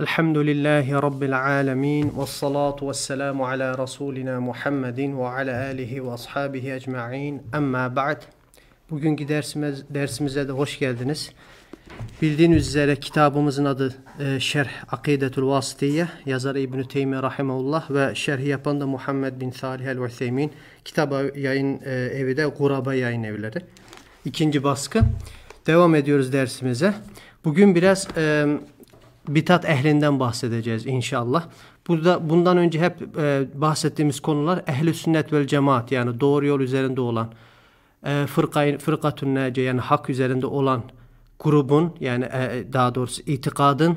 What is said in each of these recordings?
Elhamdülillahi Rabbil alemin ve salatu ve selamu ala Resulina Muhammedin ve ala alihi ve ashabihi ecma'in Ama ba'd. Bugünkü dersimiz, dersimize de hoş geldiniz. Bildiğiniz üzere kitabımızın adı e, Şerh Akidetül Vasitiye, yazarı İbn-i Teymi Rahimahullah ve şerhi yapan da Muhammed bin Salih el-Utheymin. Kitaba yayın e, evi de Guraba Yayın Evleri. İkinci baskı. Devam ediyoruz dersimize. Bugün biraz e, bitat ehlinden bahsedeceğiz inşallah. Burada bundan önce hep e, bahsettiğimiz konular ehli sünnet ve cemaat yani doğru yol üzerinde olan e, fırkayın fırkatun nece yani hak üzerinde olan grubun yani e, daha doğrusu itikadın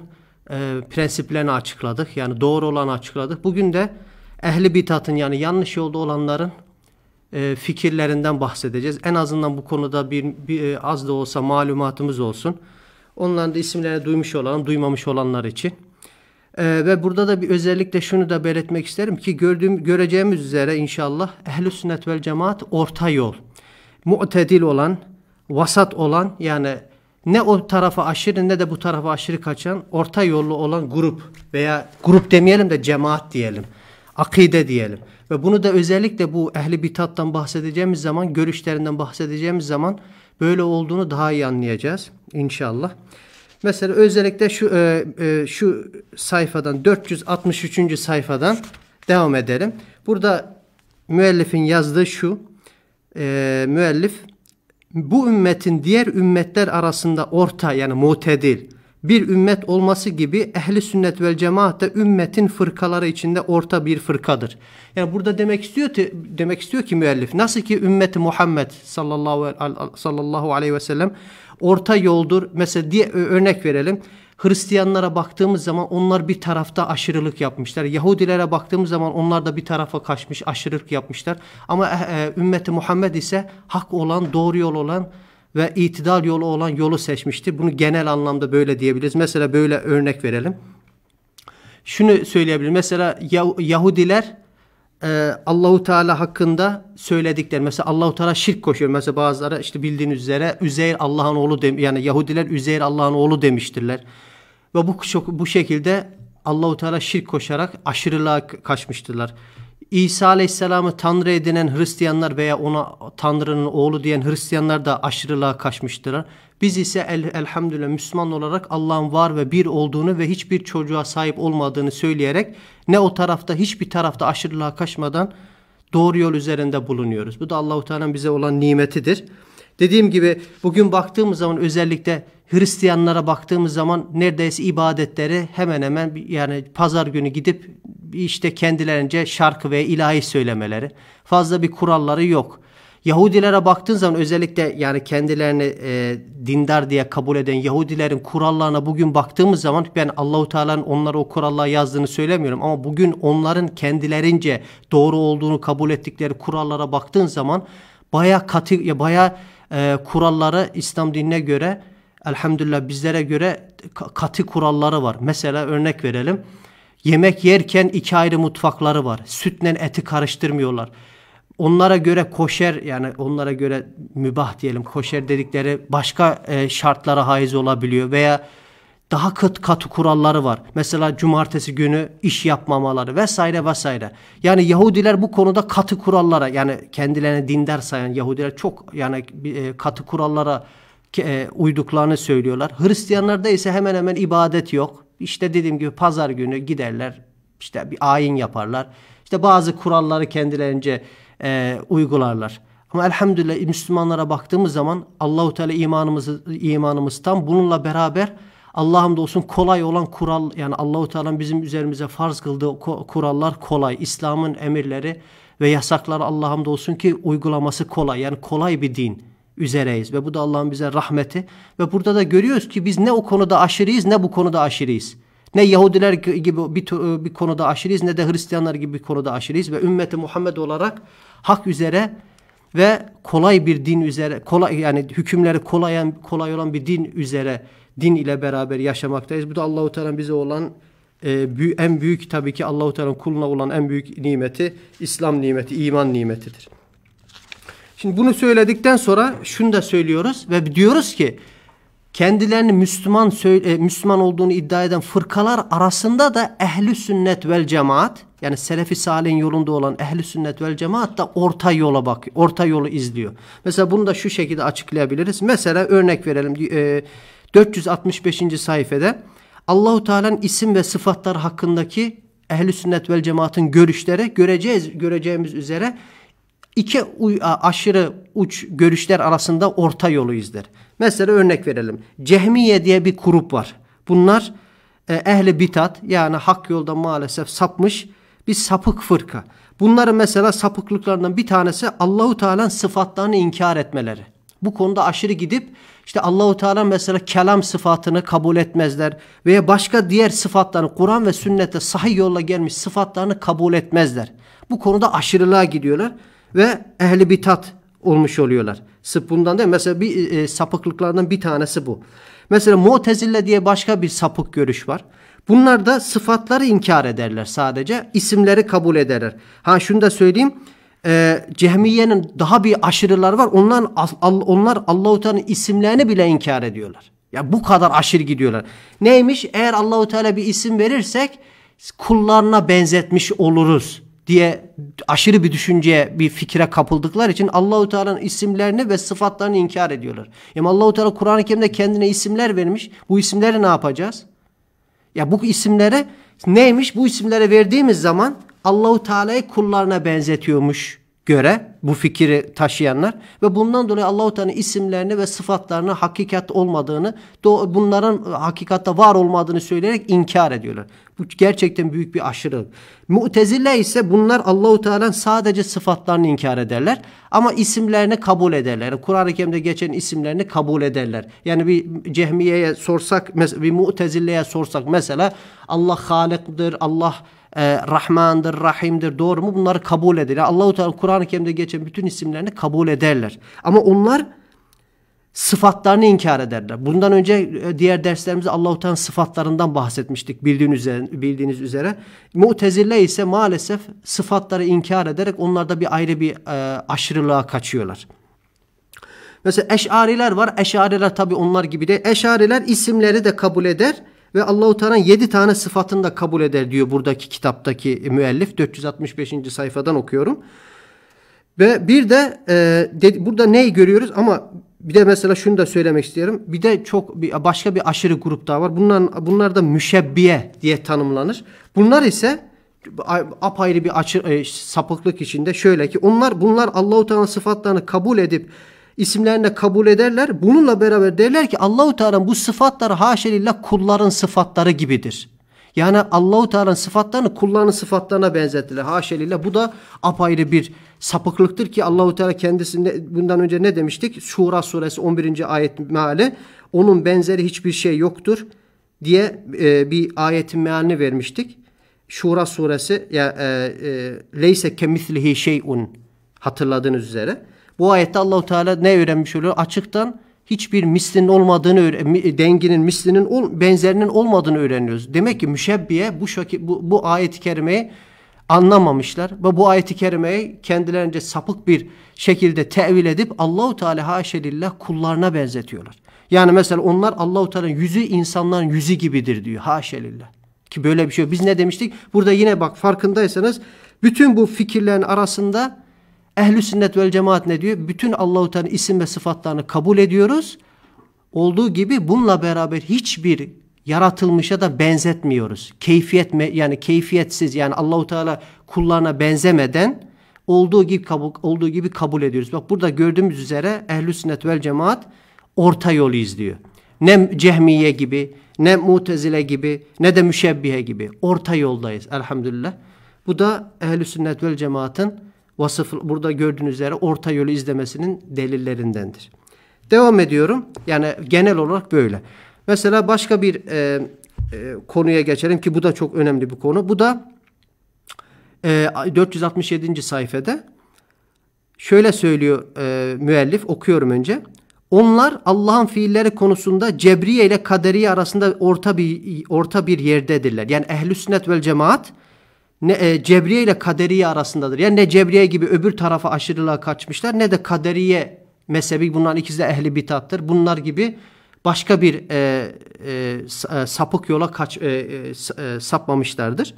e, prensiplerini açıkladık. Yani doğru olanı açıkladık. Bugün de ehli bitatın yani yanlış yolda olanların e, fikirlerinden bahsedeceğiz. En azından bu konuda bir, bir e, az da olsa malumatımız olsun. Onların da isimlerini duymuş olan, duymamış olanlar için. Ee, ve burada da bir özellikle şunu da belirtmek isterim ki gördüğüm, göreceğimiz üzere inşallah ehl sünnet vel cemaat orta yol. Mu'tedil olan, vasat olan yani ne o tarafa aşırı ne de bu tarafa aşırı kaçan orta yollu olan grup veya grup demeyelim de cemaat diyelim. Akide diyelim. Ve bunu da özellikle bu ehli bitattan bahsedeceğimiz zaman, görüşlerinden bahsedeceğimiz zaman böyle olduğunu daha iyi anlayacağız inşallah. Mesela özellikle şu e, e, şu sayfadan 463. sayfadan devam edelim. Burada müellifin yazdığı şu e, müellif bu ümmetin diğer ümmetler arasında orta yani mutedil bir ümmet olması gibi ehli sünnet vel cemaat da ümmetin fırkaları içinde orta bir fırkadır. Yani burada demek istiyor ki demek istiyor ki müellif nasıl ki ümmeti Muhammed sallallahu sallallahu aleyhi ve sellem orta yoldur. Mesela diye örnek verelim. Hristiyanlara baktığımız zaman onlar bir tarafta aşırılık yapmışlar. Yahudilere baktığımız zaman onlar da bir tarafa kaçmış, aşırılık yapmışlar. Ama e, e ümmeti Muhammed ise hak olan, doğru yol olan ve itidal yolu olan yolu seçmişti Bunu genel anlamda böyle diyebiliriz. Mesela böyle örnek verelim. Şunu söyleyebilir. Mesela Yahudiler e, Allahu Teala hakkında söyledikler. Mesela Allahu Teala şirk koşuyor. Mesela bazıları işte bildiğiniz üzere Üzeyr Allah'ın oğlu dem yani Yahudiler Üzeyr Allah'ın oğlu demiştirler. Ve bu çok bu şekilde Allahu Teala şirk koşarak aşırılığa kaçmıştırlar. İsa Aleyhisselam'ı Tanrı edinen Hristiyanlar veya ona Tanrı'nın oğlu diyen Hristiyanlar da aşırılığa kaçmıştır. Biz ise el, elhamdülillah Müslüman olarak Allah'ın var ve bir olduğunu ve hiçbir çocuğa sahip olmadığını söyleyerek ne o tarafta hiçbir tarafta aşırılığa kaçmadan doğru yol üzerinde bulunuyoruz. Bu da Allahu Teala'nın bize olan nimetidir. Dediğim gibi bugün baktığımız zaman özellikle Hristiyanlara baktığımız zaman neredeyse ibadetleri hemen hemen yani pazar günü gidip işte kendilerince şarkı ve ilahi söylemeleri. Fazla bir kuralları yok. Yahudilere baktığın zaman özellikle yani kendilerini e, dindar diye kabul eden Yahudilerin kurallarına bugün baktığımız zaman ben Allahu Teala'nın onlara o kurallar yazdığını söylemiyorum ama bugün onların kendilerince doğru olduğunu kabul ettikleri kurallara baktığın zaman baya katı ya baya e, kuralları İslam dinine göre elhamdülillah bizlere göre katı kuralları var. Mesela örnek verelim. Yemek yerken iki ayrı mutfakları var. Sütle eti karıştırmıyorlar. Onlara göre koşer yani onlara göre mübah diyelim koşer dedikleri başka e, şartlara haiz olabiliyor veya daha kıt katı kuralları var. Mesela cumartesi günü iş yapmamaları vesaire vesaire. Yani Yahudiler bu konuda katı kurallara yani kendilerini dindar sayan Yahudiler çok yani e, katı kurallara e, uyduklarını söylüyorlar. Hristiyanlarda ise hemen hemen ibadet yok. İşte dediğim gibi pazar günü giderler işte bir ayin yaparlar. İşte bazı kuralları kendilerince e, uygularlar. Ama elhamdülillah Müslümanlara baktığımız zaman Allahu Teala imanımızı imanımız tam bununla beraber Allah'ım da olsun kolay olan kural yani Allahu Teala'nın bizim üzerimize farz kıldığı kurallar kolay. İslam'ın emirleri ve yasakları Allah'ım da olsun ki uygulaması kolay. Yani kolay bir din üzereyiz ve bu da Allah'ın bize rahmeti. Ve burada da görüyoruz ki biz ne o konuda aşırıyız ne bu konuda aşırıyız. Ne Yahudiler gibi bir, bir konuda aşırıyız ne de Hristiyanlar gibi bir konuda aşırıyız ve ümmeti Muhammed olarak hak üzere ve kolay bir din üzere kolay yani hükümleri kolay kolay olan bir din üzere din ile beraber yaşamaktayız. Bu da Allahu Teala bize olan e, en büyük tabii ki Allahu Teala'nın kuluna olan en büyük nimeti İslam nimeti, iman nimetidir. Şimdi bunu söyledikten sonra şunu da söylüyoruz ve diyoruz ki kendilerini Müslüman e, Müslüman olduğunu iddia eden fırkalar arasında da ehli sünnet vel cemaat yani selefi salih'in yolunda olan ehli sünnet vel cemaat da orta yola bakıyor. Orta yolu izliyor. Mesela bunu da şu şekilde açıklayabiliriz. Mesela örnek verelim. E, 465. sayfede Allahu Teala'nın isim ve sıfatlar hakkındaki ehli sünnet vel cemaatin görüşlere göreceğiz göreceğimiz üzere iki aşırı uç görüşler arasında orta yolu izler. Mesela örnek verelim. Cehmiye diye bir grup var. Bunlar e, ehli bitat yani hak yolda maalesef sapmış bir sapık fırka. Bunların mesela sapıklıklarından bir tanesi Allahu Teala'nın sıfatlarını inkar etmeleri bu konuda aşırı gidip işte Allahu Teala mesela kelam sıfatını kabul etmezler veya başka diğer sıfatlarını Kur'an ve sünnete sahih yolla gelmiş sıfatlarını kabul etmezler. Bu konuda aşırılığa gidiyorlar ve ehli bitat olmuş oluyorlar. Sırf bundan değil mesela bir e, sapıklıklardan bir tanesi bu. Mesela Mu'tezile diye başka bir sapık görüş var. Bunlar da sıfatları inkar ederler sadece. isimleri kabul ederler. Ha şunu da söyleyeyim e, Cehmiye'nin daha bir aşırılar var. Onlar onlar Allahu Teala'nın isimlerini bile inkar ediyorlar. Ya bu kadar aşırı gidiyorlar. Neymiş? Eğer Allahu Teala bir isim verirsek kullarına benzetmiş oluruz diye aşırı bir düşünceye, bir fikre kapıldıklar için Allahu Teala'nın isimlerini ve sıfatlarını inkar ediyorlar. Ya Yani Allahu Teala Kur'an-ı Kerim'de kendine isimler vermiş. Bu isimleri ne yapacağız? Ya bu isimlere neymiş? Bu isimlere verdiğimiz zaman Allahu Teala'yı kullarına benzetiyormuş göre bu fikri taşıyanlar ve bundan dolayı Allahu Teala'nın isimlerini ve sıfatlarını hakikat olmadığını, bunların hakikatte var olmadığını söyleyerek inkar ediyorlar. Bu gerçekten büyük bir aşırı. Mu'tezile ise bunlar Allahu Teala'nın sadece sıfatlarını inkar ederler ama isimlerini kabul ederler. Kur'an-ı Kerim'de geçen isimlerini kabul ederler. Yani bir Cehmiye'ye sorsak, bir Mu'tezile'ye sorsak mesela Allah Halik'dir, Allah e, Rahmandır, Rahim'dir doğru mu? Bunları kabul eder. Yani Allahu Teala Kur'an-ı Kerim'de geçen bütün isimlerini kabul ederler. Ama onlar sıfatlarını inkar ederler. Bundan önce e, diğer derslerimizde Allahu Teala sıfatlarından bahsetmiştik bildiğiniz üzere, bildiğiniz üzere. Mu'tezile ise maalesef sıfatları inkar ederek onlarda bir ayrı bir e, aşırılığa kaçıyorlar. Mesela eşariler var. Eşariler tabi onlar gibi de. Eşariler isimleri de kabul eder ve Allahu Teala yedi tane sıfatını da kabul eder diyor buradaki kitaptaki müellif. 465. sayfadan okuyorum. Ve bir de, e, de burada neyi görüyoruz ama bir de mesela şunu da söylemek istiyorum. Bir de çok bir, başka bir aşırı grup daha var. Bunlar, bunlar da müşebbiye diye tanımlanır. Bunlar ise apayrı bir açı, e, sapıklık içinde şöyle ki onlar bunlar Allahu Teala sıfatlarını kabul edip isimlerine kabul ederler. Bununla beraber derler ki Allahu Teala'nın bu sıfatları haşelillah kulların sıfatları gibidir. Yani Allahu Teala'nın sıfatlarını kulların sıfatlarına benzettiler. Haşelillah bu da apayrı bir sapıklıktır ki Allahu Teala kendisinde bundan önce ne demiştik? Şura suresi 11. ayet meali onun benzeri hiçbir şey yoktur diye e, bir ayetin mealini vermiştik. Şura suresi ya e, e, leyse kemislihi şeyun hatırladığınız üzere. Bu ayette Allahu Teala ne öğrenmiş oluyor? Açıktan hiçbir mislinin olmadığını denginin mislinin ol, benzerinin olmadığını öğreniyoruz. Demek ki müşebbiye bu, şaki, bu, bu ayeti kerimeyi anlamamışlar ve bu ayeti kerimeyi kendilerince sapık bir şekilde tevil edip Allahu Teala haşelillah kullarına benzetiyorlar. Yani mesela onlar Allahu Teala'nın yüzü insanların yüzü gibidir diyor haşelillah. Ki böyle bir şey yok. Biz ne demiştik? Burada yine bak farkındaysanız bütün bu fikirlerin arasında ehl sünnet vel cemaat ne diyor? Bütün Allahu Teala isim ve sıfatlarını kabul ediyoruz. Olduğu gibi bununla beraber hiçbir yaratılmışa da benzetmiyoruz. Keyfiyet me, yani keyfiyetsiz yani Allahu Teala kullarına benzemeden olduğu gibi kabul olduğu gibi kabul ediyoruz. Bak burada gördüğümüz üzere ehl sünnet vel cemaat orta yolu izliyor. Ne Cehmiye gibi, ne Mutezile gibi, ne de Müşebbihe gibi orta yoldayız elhamdülillah. Bu da ehl sünnet vel cemaatın vasıf burada gördüğünüz üzere orta yolu izlemesinin delillerindendir. Devam ediyorum. Yani genel olarak böyle. Mesela başka bir e, e, konuya geçelim ki bu da çok önemli bir konu. Bu da e, 467. sayfada şöyle söylüyor e, müellif okuyorum önce. Onlar Allah'ın fiilleri konusunda Cebriye ile Kaderiye arasında orta bir orta bir yerdedirler. Yani ehli sünnet vel cemaat ne e, Cebriye ile Kaderiye arasındadır. Yani ne Cebriye gibi öbür tarafa aşırılığa kaçmışlar ne de Kaderiye mezhebi bunların ikisi de ehli bitattır. Bunlar gibi başka bir e, e, e sapık yola kaç, e, e, e, sapmamışlardır.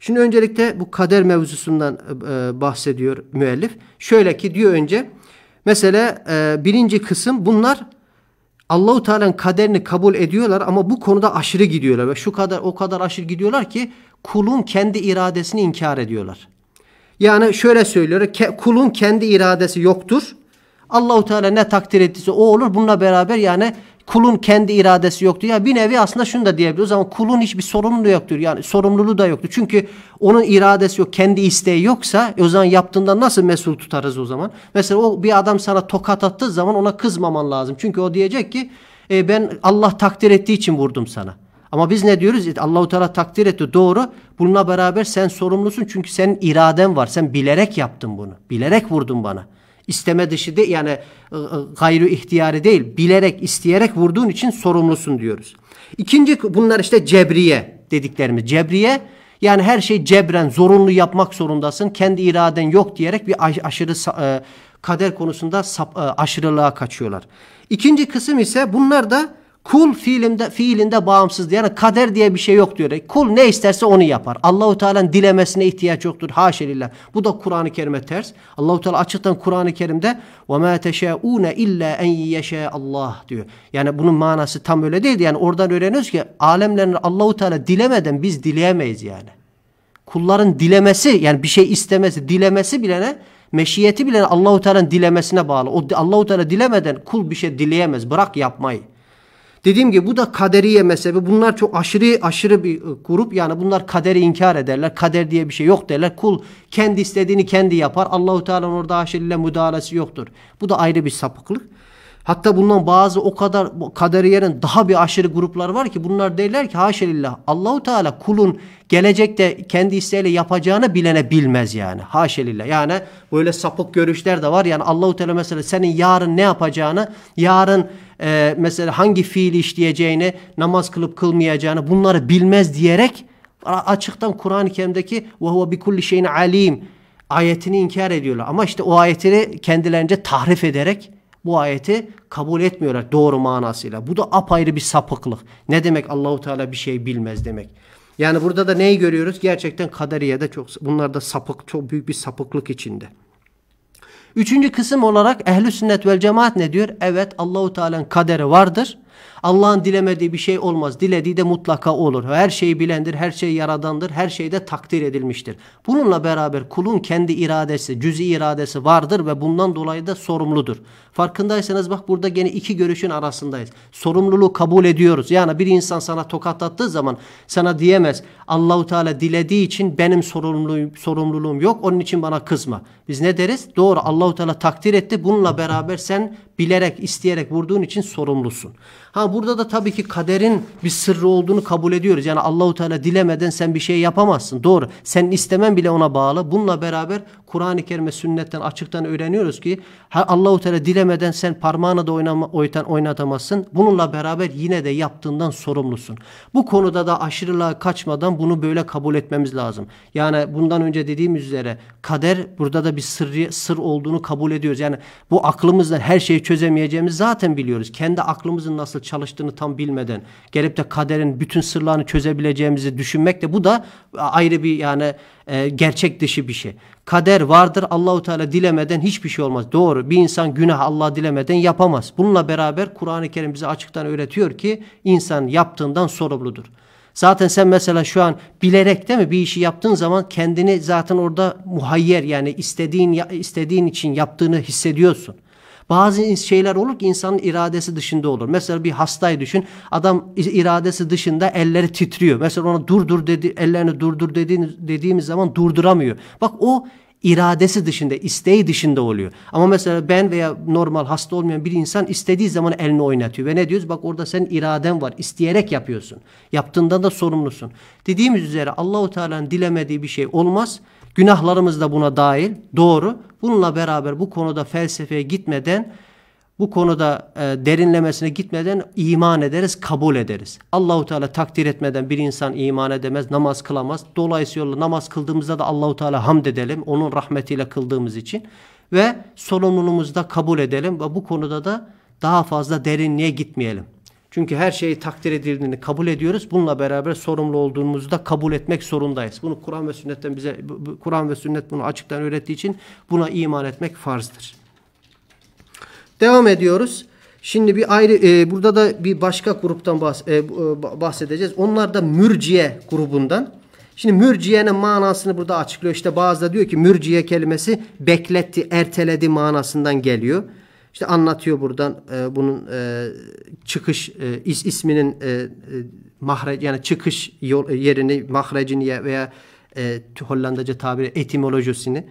Şimdi öncelikle bu kader mevzusundan e, e bahsediyor müellif. Şöyle ki diyor önce mesela e, birinci kısım bunlar Allahu Teala'nın kaderini kabul ediyorlar ama bu konuda aşırı gidiyorlar ve şu kadar o kadar aşırı gidiyorlar ki kulun kendi iradesini inkar ediyorlar. Yani şöyle söylüyor. Kulun kendi iradesi yoktur. Allahu Teala ne takdir ettiyse o olur. Bununla beraber yani kulun kendi iradesi yoktu. Ya bir nevi aslında şunu da diyebiliriz ama kulun hiçbir sorumluluğu yoktur. Yani sorumluluğu da yoktu. Çünkü onun iradesi yok, kendi isteği yoksa o zaman yaptığında nasıl mesul tutarız o zaman? Mesela o bir adam sana tokat attığı zaman ona kızmaman lazım. Çünkü o diyecek ki e, ben Allah takdir ettiği için vurdum sana. Ama biz ne diyoruz? E, Allahu Teala takdir etti doğru. Bununla beraber sen sorumlusun çünkü senin iraden var. Sen bilerek yaptın bunu. Bilerek vurdun bana. İsteme dışı değil yani e, e, gayri ihtiyarı değil. Bilerek, isteyerek vurduğun için sorumlusun diyoruz. İkinci bunlar işte cebriye dediklerimiz. Cebriye yani her şey cebren, zorunlu yapmak zorundasın. Kendi iraden yok diyerek bir aşırı kader konusunda aşırılığa kaçıyorlar. İkinci kısım ise bunlar da Kul fiilinde fiilinde bağımsız yani kader diye bir şey yok diyor. E, kul ne isterse onu yapar. Allahu Teala'nın dilemesine ihtiyaç yoktur. Haşelillah. Bu da Kur'an-ı Kerim'e ters. Allahu Teala açıktan Kur'an-ı Kerim'de ve ma teşauna illa en yeşe Allah diyor. Yani bunun manası tam öyle değil. Yani oradan öğreniyoruz ki alemlerin Allahu Teala dilemeden biz dileyemeyiz yani. Kulların dilemesi yani bir şey istemesi, dilemesi bilene meşiyeti bilene Allahu Teala'nın dilemesine bağlı. O Allahu Teala dilemeden kul bir şey dileyemez. Bırak yapmayı. Dediğim gibi bu da kaderiye mezhebi. Bunlar çok aşırı aşırı bir ıı, grup. Yani bunlar kaderi inkar ederler. Kader diye bir şey yok derler. Kul kendi istediğini kendi yapar. Allahu Teala'nın orada haşirle müdahalesi yoktur. Bu da ayrı bir sapıklık. Hatta bundan bazı o kadar kaderi yerin daha bir aşırı gruplar var ki bunlar derler ki haşelillah Allahu Teala kulun gelecekte kendi isteğiyle yapacağını bilene bilmez yani. Haşelillah. Yani böyle sapık görüşler de var. Yani Allahu Teala mesela senin yarın ne yapacağını, yarın e, mesela hangi fiili işleyeceğini, namaz kılıp kılmayacağını bunları bilmez diyerek açıktan Kur'an-ı Kerim'deki ve huve bi kulli şeyin alim ayetini inkar ediyorlar. Ama işte o ayetini kendilerince tahrif ederek bu ayeti kabul etmiyorlar doğru manasıyla. Bu da apayrı bir sapıklık. Ne demek Allahu Teala bir şey bilmez demek. Yani burada da neyi görüyoruz? Gerçekten kaderiyede çok bunlar da sapık çok büyük bir sapıklık içinde. Üçüncü kısım olarak ehli sünnet vel cemaat ne diyor? Evet Allahu Teala'nın kaderi vardır. Allah'ın dilemediği bir şey olmaz. Dilediği de mutlaka olur. Her şeyi bilendir, her şeyi yaradandır, her şeyde takdir edilmiştir. Bununla beraber kulun kendi iradesi, cüz'i iradesi vardır ve bundan dolayı da sorumludur. Farkındaysanız bak burada gene iki görüşün arasındayız. Sorumluluğu kabul ediyoruz. Yani bir insan sana tokat attığı zaman sana diyemez. Allahu Teala dilediği için benim sorumluluğum, sorumluluğum yok. Onun için bana kızma. Biz ne deriz? Doğru Allahu Teala takdir etti. Bununla beraber sen bilerek, isteyerek vurduğun için sorumlusun. Ha burada da tabii ki kaderin bir sırrı olduğunu kabul ediyoruz. Yani Allahu Teala dilemeden sen bir şey yapamazsın. Doğru. Sen istemen bile ona bağlı. Bununla beraber Kur'an-ı Kerim'e sünnetten açıktan öğreniyoruz ki Allahu Teala dilemeden sen parmağını da oynama, oynatamazsın. Bununla beraber yine de yaptığından sorumlusun. Bu konuda da aşırılığa kaçmadan bunu böyle kabul etmemiz lazım. Yani bundan önce dediğim üzere kader burada da bir sır sır olduğunu kabul ediyoruz. Yani bu aklımızla her şeyi çözemeyeceğimizi zaten biliyoruz. Kendi aklımızın nasıl çalıştığını tam bilmeden gelip de kaderin bütün sırlarını çözebileceğimizi düşünmek de bu da e, ayrı bir yani e, gerçek dışı bir şey. Kader vardır. Allahu Teala dilemeden hiçbir şey olmaz. Doğru. Bir insan günah Allah dilemeden yapamaz. Bununla beraber Kur'an-ı Kerim bize açıktan öğretiyor ki insan yaptığından sorumludur. Zaten sen mesela şu an bilerek değil mi bir işi yaptığın zaman kendini zaten orada muhayyer yani istediğin istediğin için yaptığını hissediyorsun. Bazı şeyler olur ki insanın iradesi dışında olur. Mesela bir hastayı düşün. Adam iradesi dışında elleri titriyor. Mesela ona dur dur dedi, ellerini durdur dediğiniz, dediğimiz zaman durduramıyor. Bak o iradesi dışında, isteği dışında oluyor. Ama mesela ben veya normal hasta olmayan bir insan istediği zaman elini oynatıyor. Ve ne diyoruz? Bak orada senin iraden var. isteyerek yapıyorsun. Yaptığından da sorumlusun. Dediğimiz üzere Allahu Teala'nın dilemediği bir şey olmaz. Günahlarımız da buna dahil. Doğru. Bununla beraber bu konuda felsefeye gitmeden bu konuda e, derinlemesine gitmeden iman ederiz, kabul ederiz. Allahu Teala takdir etmeden bir insan iman edemez, namaz kılamaz. Dolayısıyla namaz kıldığımızda da Allahu Teala hamd edelim onun rahmetiyle kıldığımız için ve sorumluluğumuzu da kabul edelim ve bu konuda da daha fazla derinliğe gitmeyelim. Çünkü her şeyi takdir edildiğini kabul ediyoruz. Bununla beraber sorumlu olduğumuzu da kabul etmek zorundayız. Bunu Kur'an ve sünnetten bize Kur'an ve sünnet bunu açıktan öğrettiği için buna iman etmek farzdır. Devam ediyoruz. Şimdi bir ayrı e, burada da bir başka gruptan bahs e, e bahsedeceğiz. Onlar da mürciye grubundan. Şimdi mürciyenin manasını burada açıklıyor. İşte bazı da diyor ki mürciye kelimesi bekletti, erteledi manasından geliyor. İşte anlatıyor buradan e, bunun e, çıkış e, is, isminin e, e, mahreç yani çıkış yol, e, yerini mahrecini veya e, Hollandaca tabiri etimolojisini.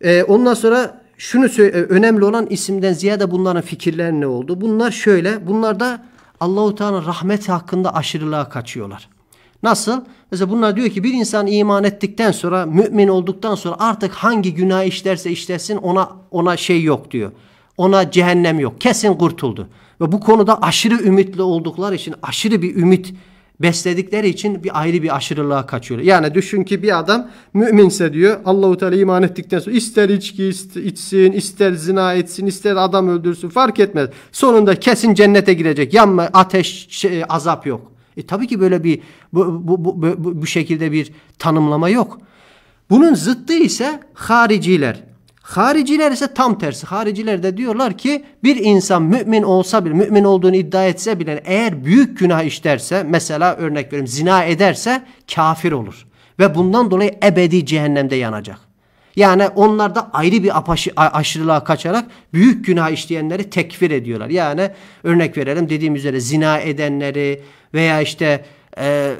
E, ondan sonra şunu söyle, önemli olan isimden ziyade bunların fikirler ne oldu? Bunlar şöyle, bunlar da Allahu Teala'nın rahmeti hakkında aşırılığa kaçıyorlar. Nasıl? Mesela bunlar diyor ki bir insan iman ettikten sonra mümin olduktan sonra artık hangi günah işlerse işlesin ona ona şey yok diyor. Ona cehennem yok. Kesin kurtuldu. Ve bu konuda aşırı ümitli oldukları için aşırı bir ümit besledikleri için bir ayrı bir aşırılığa kaçıyor. Yani düşün ki bir adam müminse diyor Allahu Teala iman ettikten sonra ister içki içsin, ister zina etsin, ister adam öldürsün fark etmez. Sonunda kesin cennete girecek. Yanma ateş şey, azap yok. E tabii ki böyle bir bu, bu, bu, bu, bu şekilde bir tanımlama yok. Bunun zıttı ise hariciler. Hariciler ise tam tersi. Hariciler de diyorlar ki bir insan mümin olsa bile, mümin olduğunu iddia etse bile eğer büyük günah işlerse, mesela örnek veriyorum zina ederse kafir olur. Ve bundan dolayı ebedi cehennemde yanacak. Yani onlar da ayrı bir apaşı, aşırılığa kaçarak büyük günah işleyenleri tekfir ediyorlar. Yani örnek verelim dediğim üzere zina edenleri, veya işte e,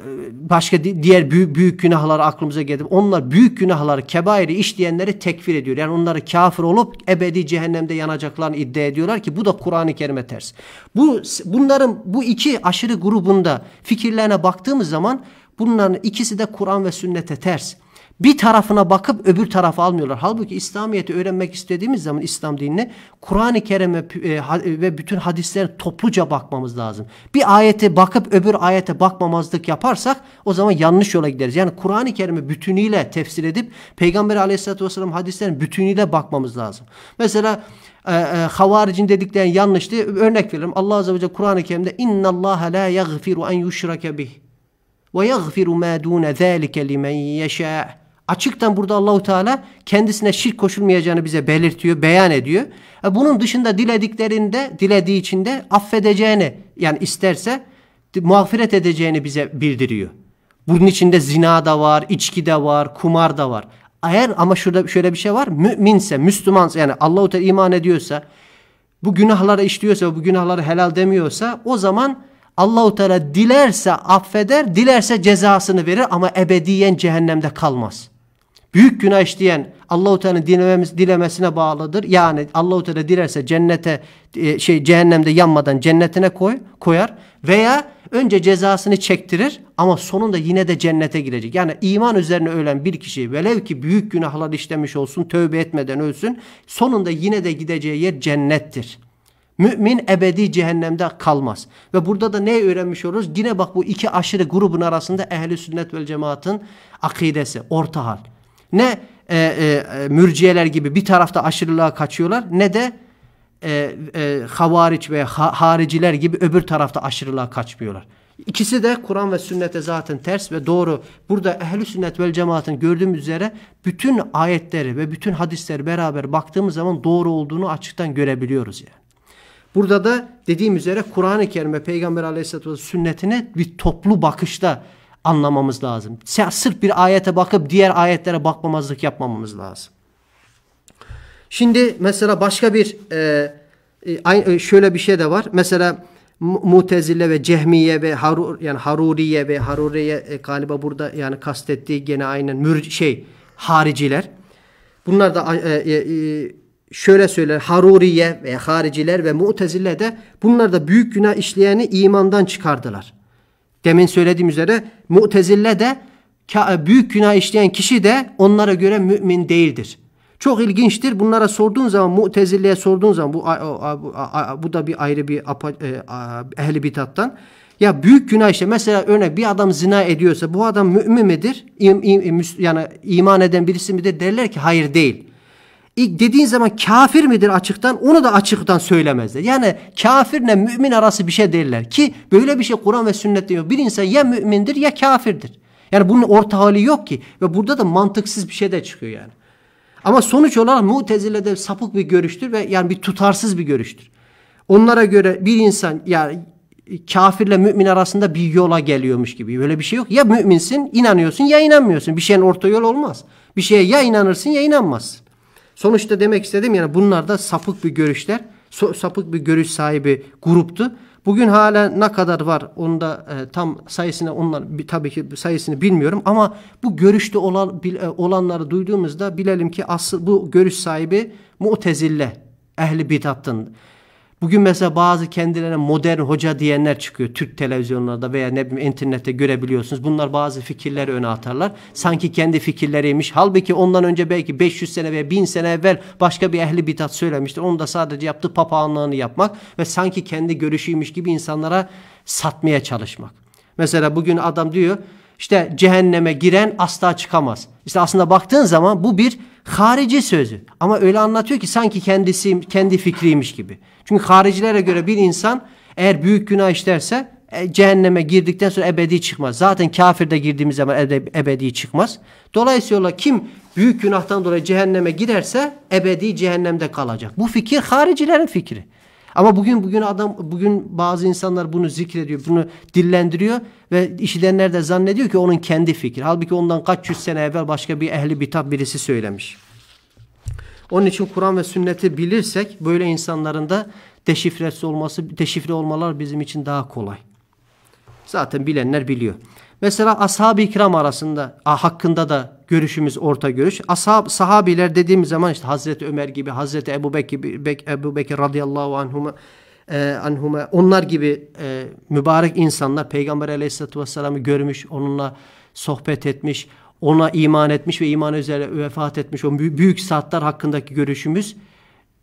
başka diğer büyük, büyük günahlar aklımıza geldi. Onlar büyük günahları, kebairi işleyenleri tekfir ediyor. Yani onları kafir olup ebedi cehennemde yanacaklarını iddia ediyorlar ki bu da Kur'an-ı Kerim'e ters. Bu bunların bu iki aşırı grubunda fikirlerine baktığımız zaman bunların ikisi de Kur'an ve sünnete ters bir tarafına bakıp öbür tarafı almıyorlar. Halbuki İslamiyet'i öğrenmek istediğimiz zaman İslam dinine Kur'an-ı Kerim'e e, ve bütün hadislere topluca bakmamız lazım. Bir ayete bakıp öbür ayete bakmamazlık yaparsak o zaman yanlış yola gideriz. Yani Kur'an-ı Kerim'i bütünüyle tefsir edip Peygamber aleyhissalatü vesselam hadislerin bütünüyle bakmamız lazım. Mesela e, e, havaricin dedikleri yanlıştı. Örnek verelim. Allah Azze ve Celle Kur'an-ı Kerim'de اِنَّ اللّٰهَ لَا يَغْفِرُ اَنْ يُشْرَكَ بِهِ وَيَغْفِرُ مَا دُونَ ذَٰلِكَ لِمَنْ يَشَاءُ Açıktan burada Allahu Teala kendisine şirk koşulmayacağını bize belirtiyor, beyan ediyor. E, bunun dışında dilediklerinde, dilediği için de affedeceğini yani isterse mağfiret edeceğini bize bildiriyor. Bunun içinde zina da var, içki de var, kumar da var. Eğer ama şurada şöyle bir şey var. Müminse, Müslümansa yani Allahu Teala iman ediyorsa, bu günahları işliyorsa, bu günahları helal demiyorsa o zaman Allahu Teala dilerse affeder, dilerse cezasını verir ama ebediyen cehennemde kalmaz. Büyük günah işleyen Allahu Teala'nın dilemesine bağlıdır. Yani Allahu Teala dilerse cennete e, şey cehennemde yanmadan cennetine koy koyar veya önce cezasını çektirir ama sonunda yine de cennete girecek. Yani iman üzerine ölen bir kişi velev ki büyük günahlar işlemiş olsun, tövbe etmeden ölsün, sonunda yine de gideceği yer cennettir. Mümin ebedi cehennemde kalmaz. Ve burada da ne öğrenmiş oluruz? Yine bak bu iki aşırı grubun arasında ehli sünnet ve cemaatin akidesi, orta hal. Ne e, e, e, mürciyeler gibi bir tarafta aşırılığa kaçıyorlar ne de e, e, havariç veya ha, hariciler gibi öbür tarafta aşırılığa kaçmıyorlar. İkisi de Kur'an ve sünnete zaten ters ve doğru. Burada ehli sünnet vel cemaatin gördüğümüz üzere bütün ayetleri ve bütün hadisleri beraber baktığımız zaman doğru olduğunu açıktan görebiliyoruz yani. Burada da dediğim üzere Kur'an-ı Kerim ve Peygamber Aleyhisselatü Vesselam sünnetine bir toplu bakışta anlamamız lazım. Sırf bir ayete bakıp diğer ayetlere bakmamazlık yapmamamız lazım. Şimdi mesela başka bir e, e, e, şöyle bir şey de var. Mesela Mutezile ve Cehmiye ve Harur yani Haruriye ve Haruriye galiba burada yani kastettiği gene aynen mür şey hariciler. Bunlar da şöyle söyler Haruriye ve hariciler ve Mutezile de bunlar da büyük günah işleyeni imandan çıkardılar. Demin söylediğim üzere mutezille de büyük günah işleyen kişi de onlara göre mümin değildir. Çok ilginçtir. Bunlara sorduğun zaman, mutezilleye sorduğun zaman bu, bu, da bir ayrı bir apa, e, ehli bitattan. Ya büyük günah işte mesela örnek bir adam zina ediyorsa bu adam mümin midir? İm, im, yani iman eden birisi midir? Derler ki hayır değil. İlk dediğin zaman kafir midir açıktan onu da açıktan söylemezler. Yani kafirle mümin arası bir şey derler ki böyle bir şey Kur'an ve sünnette yok. Bir insan ya mümindir ya kafirdir. Yani bunun orta hali yok ki ve burada da mantıksız bir şey de çıkıyor yani. Ama sonuç olarak Mutezile'de sapık bir görüştür ve yani bir tutarsız bir görüştür. Onlara göre bir insan yani kafirle mümin arasında bir yola geliyormuş gibi. Böyle bir şey yok. Ya müminsin, inanıyorsun ya inanmıyorsun. Bir şeyin orta yol olmaz. Bir şeye ya inanırsın ya inanmazsın. Sonuçta demek istedim yani bunlar da sapık bir görüşler. Sapık bir görüş sahibi gruptu. Bugün hala ne kadar var onu da e, tam sayısını onlar tabii ki sayısını bilmiyorum ama bu görüşte olan bil, e, olanları duyduğumuzda bilelim ki asıl bu görüş sahibi Mu'tezille ehli bidattın Bugün mesela bazı kendilerine modern hoca diyenler çıkıyor. Türk televizyonlarda veya ne bileyim internette görebiliyorsunuz. Bunlar bazı fikirleri öne atarlar. Sanki kendi fikirleriymiş. Halbuki ondan önce belki 500 sene veya 1000 sene evvel başka bir ehli bidat söylemiştir. Onu da sadece yaptığı papağanlığını yapmak ve sanki kendi görüşüymüş gibi insanlara satmaya çalışmak. Mesela bugün adam diyor işte cehenneme giren asla çıkamaz. İşte aslında baktığın zaman bu bir harici sözü. Ama öyle anlatıyor ki sanki kendisi kendi fikriymiş gibi. Çünkü haricilere göre bir insan eğer büyük günah işlerse e, cehenneme girdikten sonra ebedi çıkmaz. Zaten kafirde girdiğimiz zaman ebedi çıkmaz. Dolayısıyla kim büyük günahtan dolayı cehenneme girerse ebedi cehennemde kalacak. Bu fikir haricilerin fikri. Ama bugün bugün adam bugün bazı insanlar bunu zikrediyor, bunu dillendiriyor ve işleyenler de zannediyor ki onun kendi fikir. Halbuki ondan kaç yüz sene evvel başka bir ehli bitap birisi söylemiş. Onun için Kur'an ve sünneti bilirsek böyle insanların da deşifresi olması, deşifre olmalar bizim için daha kolay. Zaten bilenler biliyor. Mesela ashab-ı ikram arasında hakkında da görüşümüz orta görüş. Ashab, sahabiler dediğimiz zaman işte Hazreti Ömer gibi, Hazreti Ebu Bekir, Bek, Ebu Bekir radıyallahu anhuma, e, anhuma onlar gibi e, mübarek insanlar Peygamber aleyhissalatü vesselam'ı görmüş, onunla sohbet etmiş, ona iman etmiş ve iman üzere vefat etmiş o büyük saatler hakkındaki görüşümüz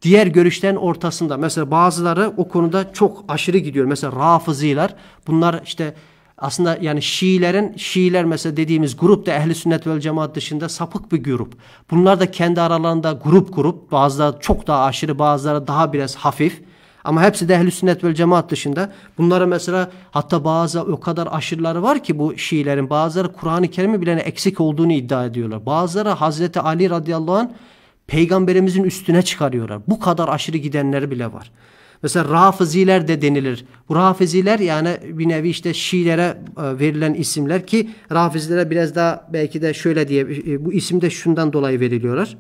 diğer görüşlerin ortasında. Mesela bazıları o konuda çok aşırı gidiyor. Mesela rafıziler bunlar işte aslında yani Şiilerin Şiiler mesela dediğimiz grup da ehli sünnet vel cemaat dışında sapık bir grup. Bunlar da kendi aralarında grup grup bazıları çok daha aşırı bazıları daha biraz hafif. Ama hepsi de ehli sünnet vel cemaat dışında. Bunlara mesela hatta bazı o kadar aşırıları var ki bu Şiilerin bazıları Kur'an-ı Kerim'i bilene eksik olduğunu iddia ediyorlar. Bazıları Hazreti Ali radıyallahu anh peygamberimizin üstüne çıkarıyorlar. Bu kadar aşırı gidenleri bile var. Mesela rafiziler de denilir. Bu rafiziler yani bir nevi işte Şiilere e, verilen isimler ki rafizilere biraz daha belki de şöyle diye e, e, bu isim de şundan dolayı veriliyorlar.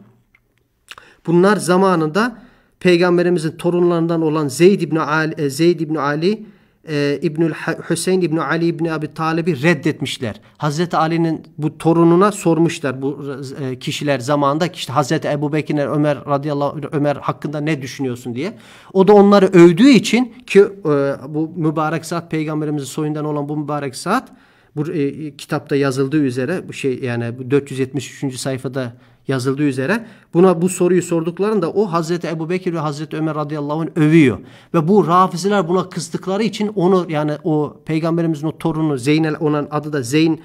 Bunlar zamanında peygamberimizin torunlarından olan Zeyd ibn Ali, Zeyd ibn Ali e, İbnül Hüseyin İbni Ali İbni Abi Talib'i reddetmişler. Hazreti Ali'nin bu torununa sormuşlar bu e, kişiler zamanında işte Hazreti Ebu Bekir Ömer radıyallahu anh, Ömer hakkında ne düşünüyorsun diye. O da onları övdüğü için ki e, bu mübarek saat peygamberimizin soyundan olan bu mübarek saat, bu e, kitapta yazıldığı üzere bu şey yani 473. sayfada yazıldığı üzere buna bu soruyu sorduklarında o Hazreti Ebubekir ve Hazreti Ömer radıyallahu anh övüyor. Ve bu rafiziler buna kızdıkları için onu yani o peygamberimizin o torunu Zeynel onun adı da Zeyn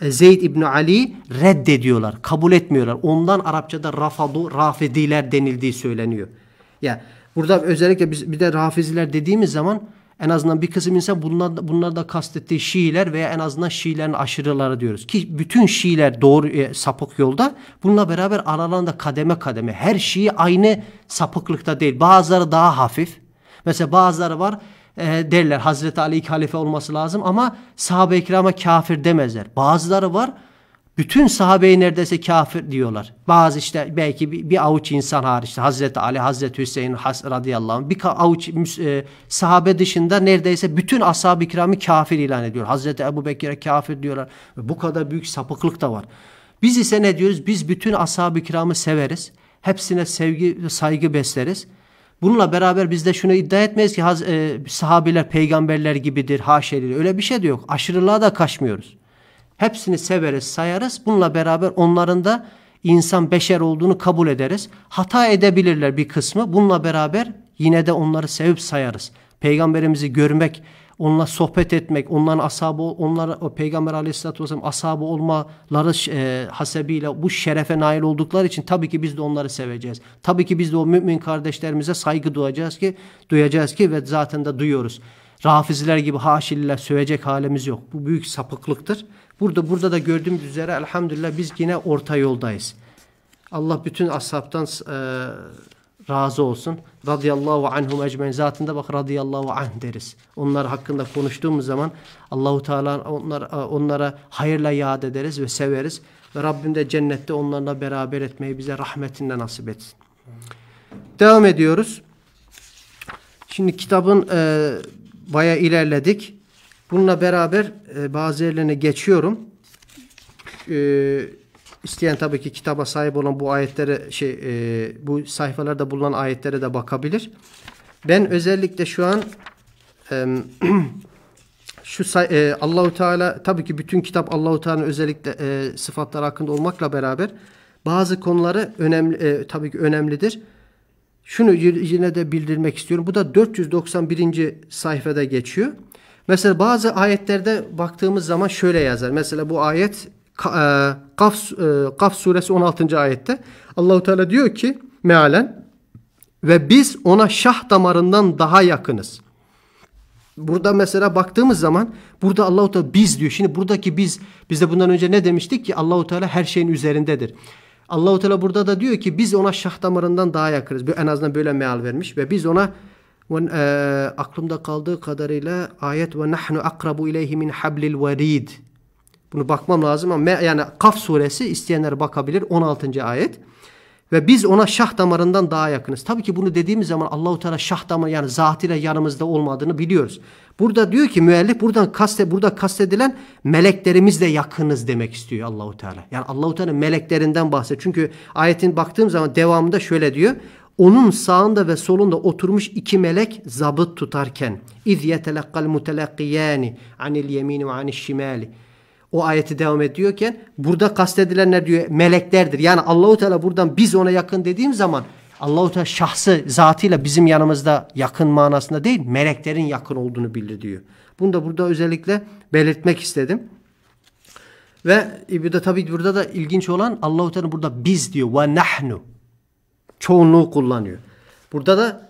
e, Zeyd İbni Ali reddediyorlar. Kabul etmiyorlar. Ondan Arapçada rafadu, rafidiler denildiği söyleniyor. Ya yani burada özellikle biz bir de rafiziler dediğimiz zaman en azından bir kısım insan bunlar, bunlar da kastettiği Şiiler veya en azından Şiilerin aşırıları diyoruz. Ki bütün Şiiler doğru e, sapık yolda. Bununla beraber aralarında kademe kademe her Şii aynı sapıklıkta değil. Bazıları daha hafif. Mesela bazıları var e, derler Hazreti Ali ilk halife olması lazım ama sahabe-i kirama kafir demezler. Bazıları var bütün sahabeyi neredeyse kafir diyorlar. Bazı işte belki bir, bir avuç insan hariç işte Hazreti Ali, Hazreti Hüseyin has, radıyallahu anh bir avuç e, sahabe dışında neredeyse bütün ashab-ı kiramı kafir ilan ediyor. Hazreti Ebu Bekir'e kafir diyorlar. Bu kadar büyük sapıklık da var. Biz ise ne diyoruz? Biz bütün ashab-ı kiramı severiz. Hepsine sevgi, saygı besleriz. Bununla beraber biz de şunu iddia etmeyiz ki haz, e, sahabiler peygamberler gibidir, haşeridir. Öyle bir şey de yok. Aşırılığa da kaçmıyoruz. Hepsini severiz, sayarız. Bununla beraber onların da insan beşer olduğunu kabul ederiz. Hata edebilirler bir kısmı. Bununla beraber yine de onları sevip sayarız. Peygamberimizi görmek, onunla sohbet etmek, onların asabı, onlar o Peygamber Aleyhisselatü Vesselam asabı olmaları e, hasebiyle bu şerefe nail oldukları için tabii ki biz de onları seveceğiz. Tabii ki biz de o mümin kardeşlerimize saygı duyacağız ki, duyacağız ki ve zaten de duyuyoruz. Rafiziler gibi haşiller sövecek halimiz yok. Bu büyük sapıklıktır. Burada burada da gördüğümüz üzere elhamdülillah biz yine orta yoldayız. Allah bütün ashabtan e, razı olsun. Radiyallahu anhum ecmen zatında bak radiyallahu anh deriz. Onlar hakkında konuştuğumuz zaman Allahu Teala onlar, e, onlara hayırla yad ederiz ve severiz. Ve Rabbim de cennette onlarla beraber etmeyi bize rahmetinle nasip etsin. Devam ediyoruz. Şimdi kitabın e, baya ilerledik. Bununla beraber e, bazı yerlerine geçiyorum. E, isteyen tabii ki kitaba sahip olan bu ayetlere şey e, bu sayfalarda bulunan ayetlere de bakabilir. Ben özellikle şu an e, şu e, Allahu Teala tabii ki bütün kitap Allahu Teala'nın özellikle e, sıfatları hakkında olmakla beraber bazı konuları önemli e, tabii ki önemlidir. Şunu yine de bildirmek istiyorum. Bu da 491. sayfada geçiyor. Mesela bazı ayetlerde baktığımız zaman şöyle yazar. Mesela bu ayet e, Kaf, e, Kaf suresi 16. ayette Allahu Teala diyor ki mealen ve biz ona şah damarından daha yakınız. Burada mesela baktığımız zaman burada Allahu Teala biz diyor. Şimdi buradaki biz biz de bundan önce ne demiştik ki Allahu Teala her şeyin üzerindedir. Allahu Teala burada da diyor ki biz ona şah damarından daha yakınız. En azından böyle meal vermiş ve biz ona ve, e, aklımda kaldığı kadarıyla ayet ve nahnu akrabu ileyhi min hablil verid. Bunu bakmam lazım ama yani Kaf suresi isteyenler bakabilir 16. ayet. Ve biz ona şah damarından daha yakınız. Tabii ki bunu dediğimiz zaman Allahu Teala şah damarı yani zatıyla yanımızda olmadığını biliyoruz. Burada diyor ki müellif buradan kaste burada kastedilen meleklerimizle yakınız demek istiyor Allahu Teala. Yani Allahu Teala meleklerinden bahsediyor. Çünkü ayetin baktığım zaman devamında şöyle diyor onun sağında ve solunda oturmuş iki melek zabıt tutarken iz yetelekkal mutelakkiyani anil yemin ve anil şimali o ayeti devam ediyorken burada kastedilenler diyor meleklerdir. Yani Allahu Teala buradan biz ona yakın dediğim zaman Allahu Teala şahsı zatıyla bizim yanımızda yakın manasında değil meleklerin yakın olduğunu bilir diyor. Bunu da burada özellikle belirtmek istedim. Ve e, bir de tabii burada da ilginç olan Allahu Teala burada biz diyor ve nahnu çoğunluğu kullanıyor. Burada da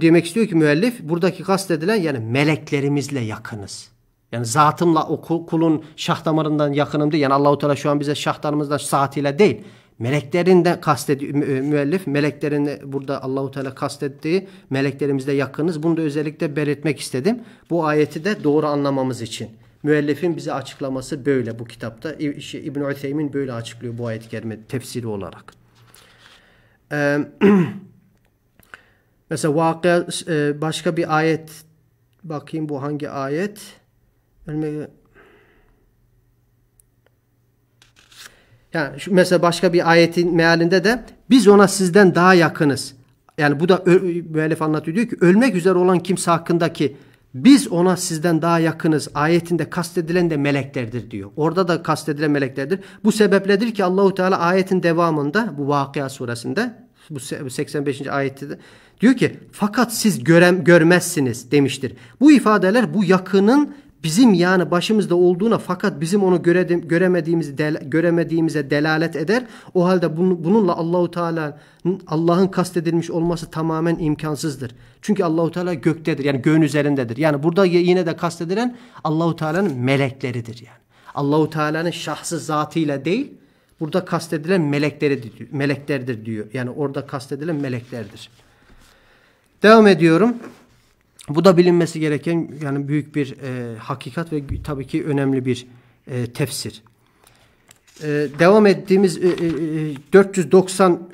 demek istiyor ki müellif buradaki kastedilen yani meleklerimizle yakınız. Yani zatımla o kulun şah damarından yakınım diyor. Yani Allahu Teala şu an bize şah damarımızdan saatiyle değil. Meleklerin de kastediyor e, müellif. Meleklerin burada Allahu Teala kastettiği meleklerimizle yakınız. Bunu da özellikle belirtmek istedim. Bu ayeti de doğru anlamamız için. Müellifin bize açıklaması böyle bu kitapta. Şey, İbn Ütheymin böyle açıklıyor bu ayet-i kerime tefsiri olarak e, mesela vakıa e, başka bir ayet bakayım bu hangi ayet yani şu, mesela başka bir ayetin mealinde de biz ona sizden daha yakınız. Yani bu da müellif anlatıyor diyor ki ölmek üzere olan kimse hakkındaki biz ona sizden daha yakınız. Ayetinde kastedilen de meleklerdir diyor. Orada da kastedilen meleklerdir. Bu sebepledir ki Allahu Teala ayetin devamında bu Vakıa suresinde bu 85. ayette de diyor ki fakat siz görem, görmezsiniz demiştir. Bu ifadeler bu yakının bizim yani başımızda olduğuna fakat bizim onu göredim, göremediğimiz del, göremediğimize delalet eder. O halde bunu, bununla Allahu Teala Allah'ın kastedilmiş olması tamamen imkansızdır. Çünkü Allahu Teala göktedir. Yani göğün üzerindedir. Yani burada yine de kastedilen Allahu Teala'nın melekleridir yani. Allahu Teala'nın şahsı zatıyla değil, burada kastedilen melekleridir, meleklerdir diyor. Yani orada kastedilen meleklerdir. Devam ediyorum. Bu da bilinmesi gereken yani büyük bir e, hakikat ve tabii ki önemli bir e, tefsir. E, devam ettiğimiz e, e, 493.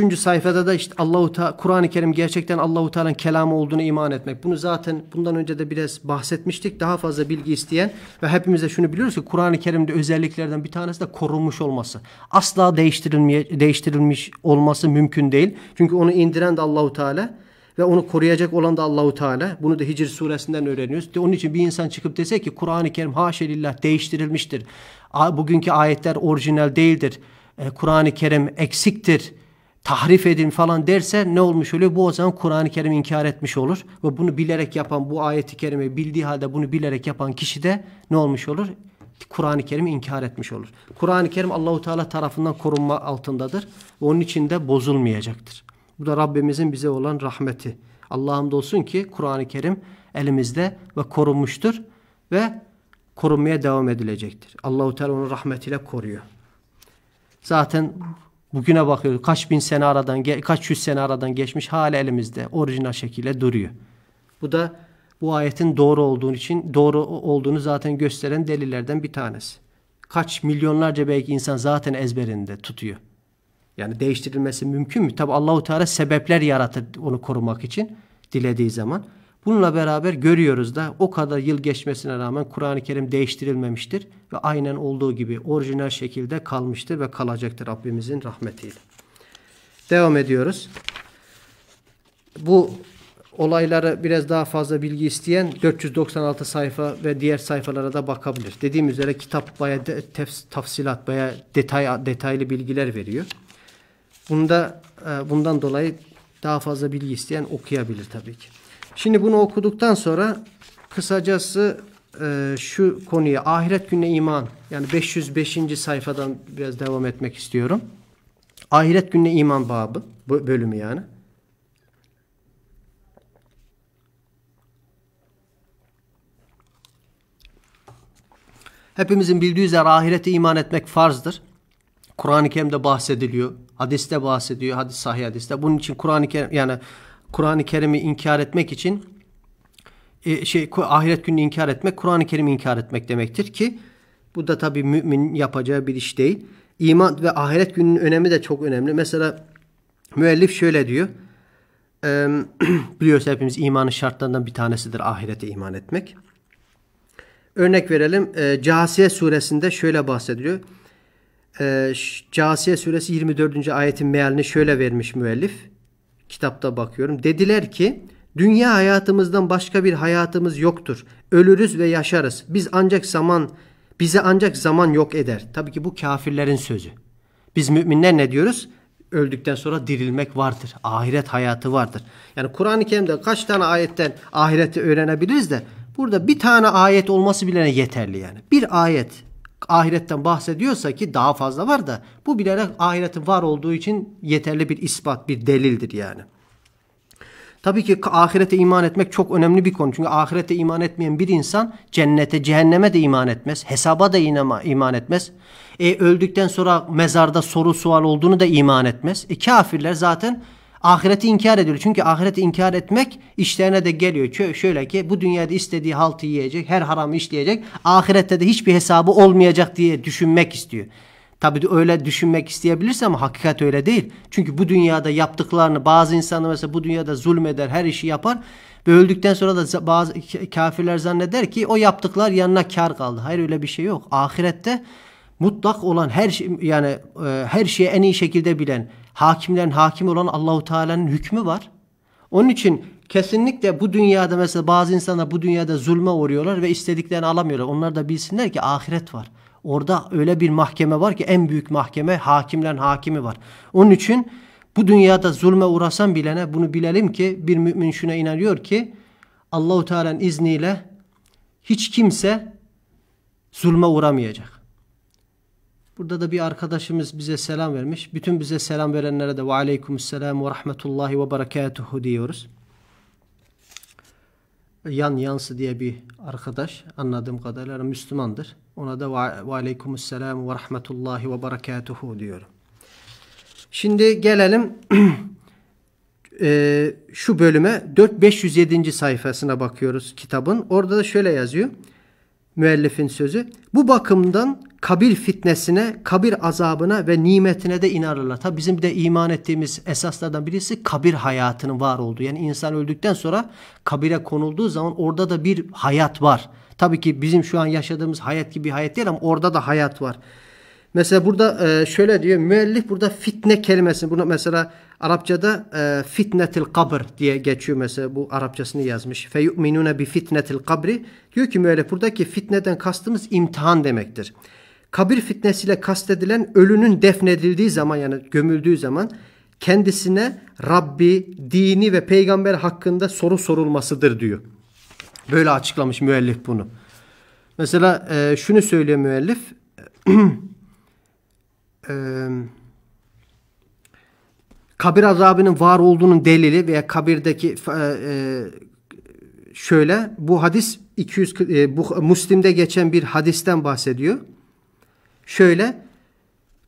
E, sayfada da işte Allahu Teala Kur'an-ı Kerim gerçekten Allahu Teala'nın kelamı olduğunu iman etmek. Bunu zaten bundan önce de biraz bahsetmiştik. Daha fazla bilgi isteyen ve hepimiz de şunu biliyoruz ki Kur'an-ı Kerim'de özelliklerden bir tanesi de korunmuş olması. Asla değiştirilmeye değiştirilmiş olması mümkün değil. Çünkü onu indiren de Allahu Teala. Ve onu koruyacak olan da Allahu Teala. Bunu da Hicr suresinden öğreniyoruz. De onun için bir insan çıkıp dese ki Kur'an-ı Kerim haşelillah değiştirilmiştir. Bugünkü ayetler orijinal değildir. E, Kur'an-ı Kerim eksiktir tahrif edin falan derse ne olmuş oluyor? Bu o zaman Kur'an-ı Kerim inkar etmiş olur. Ve bunu bilerek yapan bu ayeti kerime bildiği halde bunu bilerek yapan kişi de ne olmuş olur? Kur'an-ı Kerim'i inkar etmiş olur. Kur'an-ı Kerim Allahu Teala tarafından korunma altındadır. Onun için de bozulmayacaktır. Bu da Rabbimizin bize olan rahmeti. Allah'ım da olsun ki Kur'an-ı Kerim elimizde ve korunmuştur ve korunmaya devam edilecektir. Allahu Teala onun rahmetiyle koruyor. Zaten bugüne bakıyoruz. Kaç bin sene aradan, kaç yüz sene aradan geçmiş hala elimizde orijinal şekilde duruyor. Bu da bu ayetin doğru olduğu için doğru olduğunu zaten gösteren delillerden bir tanesi. Kaç milyonlarca belki insan zaten ezberinde tutuyor. Yani değiştirilmesi mümkün mü? Tabi Allahu Teala sebepler yaratır onu korumak için dilediği zaman. Bununla beraber görüyoruz da o kadar yıl geçmesine rağmen Kur'an-ı Kerim değiştirilmemiştir ve aynen olduğu gibi orijinal şekilde kalmıştır ve kalacaktır Rabbimizin rahmetiyle. Devam ediyoruz. Bu olayları biraz daha fazla bilgi isteyen 496 sayfa ve diğer sayfalara da bakabilir. Dediğim üzere kitap bayağı tefs, tafsilat, bayağı detay, detaylı bilgiler veriyor. Bunda e, bundan dolayı daha fazla bilgi isteyen okuyabilir tabii ki. Şimdi bunu okuduktan sonra kısacası e, şu konuya ahiret gününe iman yani 505. sayfadan biraz devam etmek istiyorum. Ahiret gününe iman babı bölümü yani. Hepimizin bildiği üzere ahirete iman etmek farzdır. Kur'an-ı Kerim'de bahsediliyor. Hadiste bahsediyor. Hadis sahih hadiste. Bunun için Kur'an-ı Kerim yani Kur'an-ı Kerim'i inkar etmek için e, şey ahiret gününü inkar etmek Kur'an-ı Kerim'i inkar etmek demektir ki bu da tabii mümin yapacağı bir iş değil. İman ve ahiret gününün önemi de çok önemli. Mesela müellif şöyle diyor. E, biliyoruz hepimiz imanın şartlarından bir tanesidir ahirete iman etmek. Örnek verelim. E, Casiye suresinde şöyle bahsediliyor e, ee, Casiye suresi 24. ayetin mealini şöyle vermiş müellif. Kitapta bakıyorum. Dediler ki dünya hayatımızdan başka bir hayatımız yoktur. Ölürüz ve yaşarız. Biz ancak zaman bize ancak zaman yok eder. Tabii ki bu kafirlerin sözü. Biz müminler ne diyoruz? Öldükten sonra dirilmek vardır. Ahiret hayatı vardır. Yani Kur'an-ı Kerim'de kaç tane ayetten ahireti öğrenebiliriz de burada bir tane ayet olması bile yeterli yani. Bir ayet ahiretten bahsediyorsa ki daha fazla var da bu bilerek ahiretin var olduğu için yeterli bir ispat, bir delildir yani. Tabii ki ahirete iman etmek çok önemli bir konu. Çünkü ahirete iman etmeyen bir insan cennete, cehenneme de iman etmez. Hesaba da iman etmez. E, öldükten sonra mezarda soru sual olduğunu da iman etmez. E, kafirler zaten Ahireti inkar ediyor. Çünkü ahireti inkar etmek işlerine de geliyor. Şöyle ki bu dünyada istediği haltı yiyecek, her haramı işleyecek. Ahirette de hiçbir hesabı olmayacak diye düşünmek istiyor. Tabi öyle düşünmek isteyebilirse ama hakikat öyle değil. Çünkü bu dünyada yaptıklarını bazı insanlar mesela bu dünyada zulmeder, her işi yapar. Ve öldükten sonra da bazı kafirler zanneder ki o yaptıklar yanına kar kaldı. Hayır öyle bir şey yok. Ahirette mutlak olan her şey yani e, her şeyi en iyi şekilde bilen, hakimlerin hakimi olan Allahu Teala'nın hükmü var. Onun için kesinlikle bu dünyada mesela bazı insanlar bu dünyada zulme uğruyorlar ve istediklerini alamıyorlar. Onlar da bilsinler ki ahiret var. Orada öyle bir mahkeme var ki en büyük mahkeme hakimlerin hakimi var. Onun için bu dünyada zulme uğrasan bilene bunu bilelim ki bir mümin şuna inanıyor ki Allahu Teala'nın izniyle hiç kimse zulme uğramayacak. Burada da bir arkadaşımız bize selam vermiş. Bütün bize selam verenlere de ve aleykümselam ve rahmetullahi ve berekatuhu diyoruz. Yan Yansı diye bir arkadaş anladığım kadarıyla Müslümandır. Ona da ve aleykümselam ve rahmetullahi ve berekatuhu diyorum. Şimdi gelelim e, şu bölüme 4507. sayfasına bakıyoruz kitabın. Orada da şöyle yazıyor müellifin sözü. Bu bakımdan kabir fitnesine, kabir azabına ve nimetine de inanırlar. Tabi bizim de iman ettiğimiz esaslardan birisi kabir hayatının var olduğu. Yani insan öldükten sonra kabire konulduğu zaman orada da bir hayat var. Tabii ki bizim şu an yaşadığımız hayat gibi bir hayat değil ama orada da hayat var. Mesela burada e, şöyle diyor müellif burada fitne kelimesini bunu mesela Arapçada e, fitnetil kabr diye geçiyor mesela bu Arapçasını yazmış. Fe yu'minune bi fitnetil kabri. Diyor ki müellif buradaki fitneden kastımız imtihan demektir. Kabir fitnesiyle kastedilen ölünün defnedildiği zaman yani gömüldüğü zaman kendisine Rabbi, dini ve peygamber hakkında soru sorulmasıdır diyor. Böyle açıklamış müellif bunu. Mesela e, şunu söylüyor müellif. Eee kabir azabının var olduğunun delili veya kabirdeki e, e şöyle bu hadis 200 e, bu Müslim'de geçen bir hadisten bahsediyor. Şöyle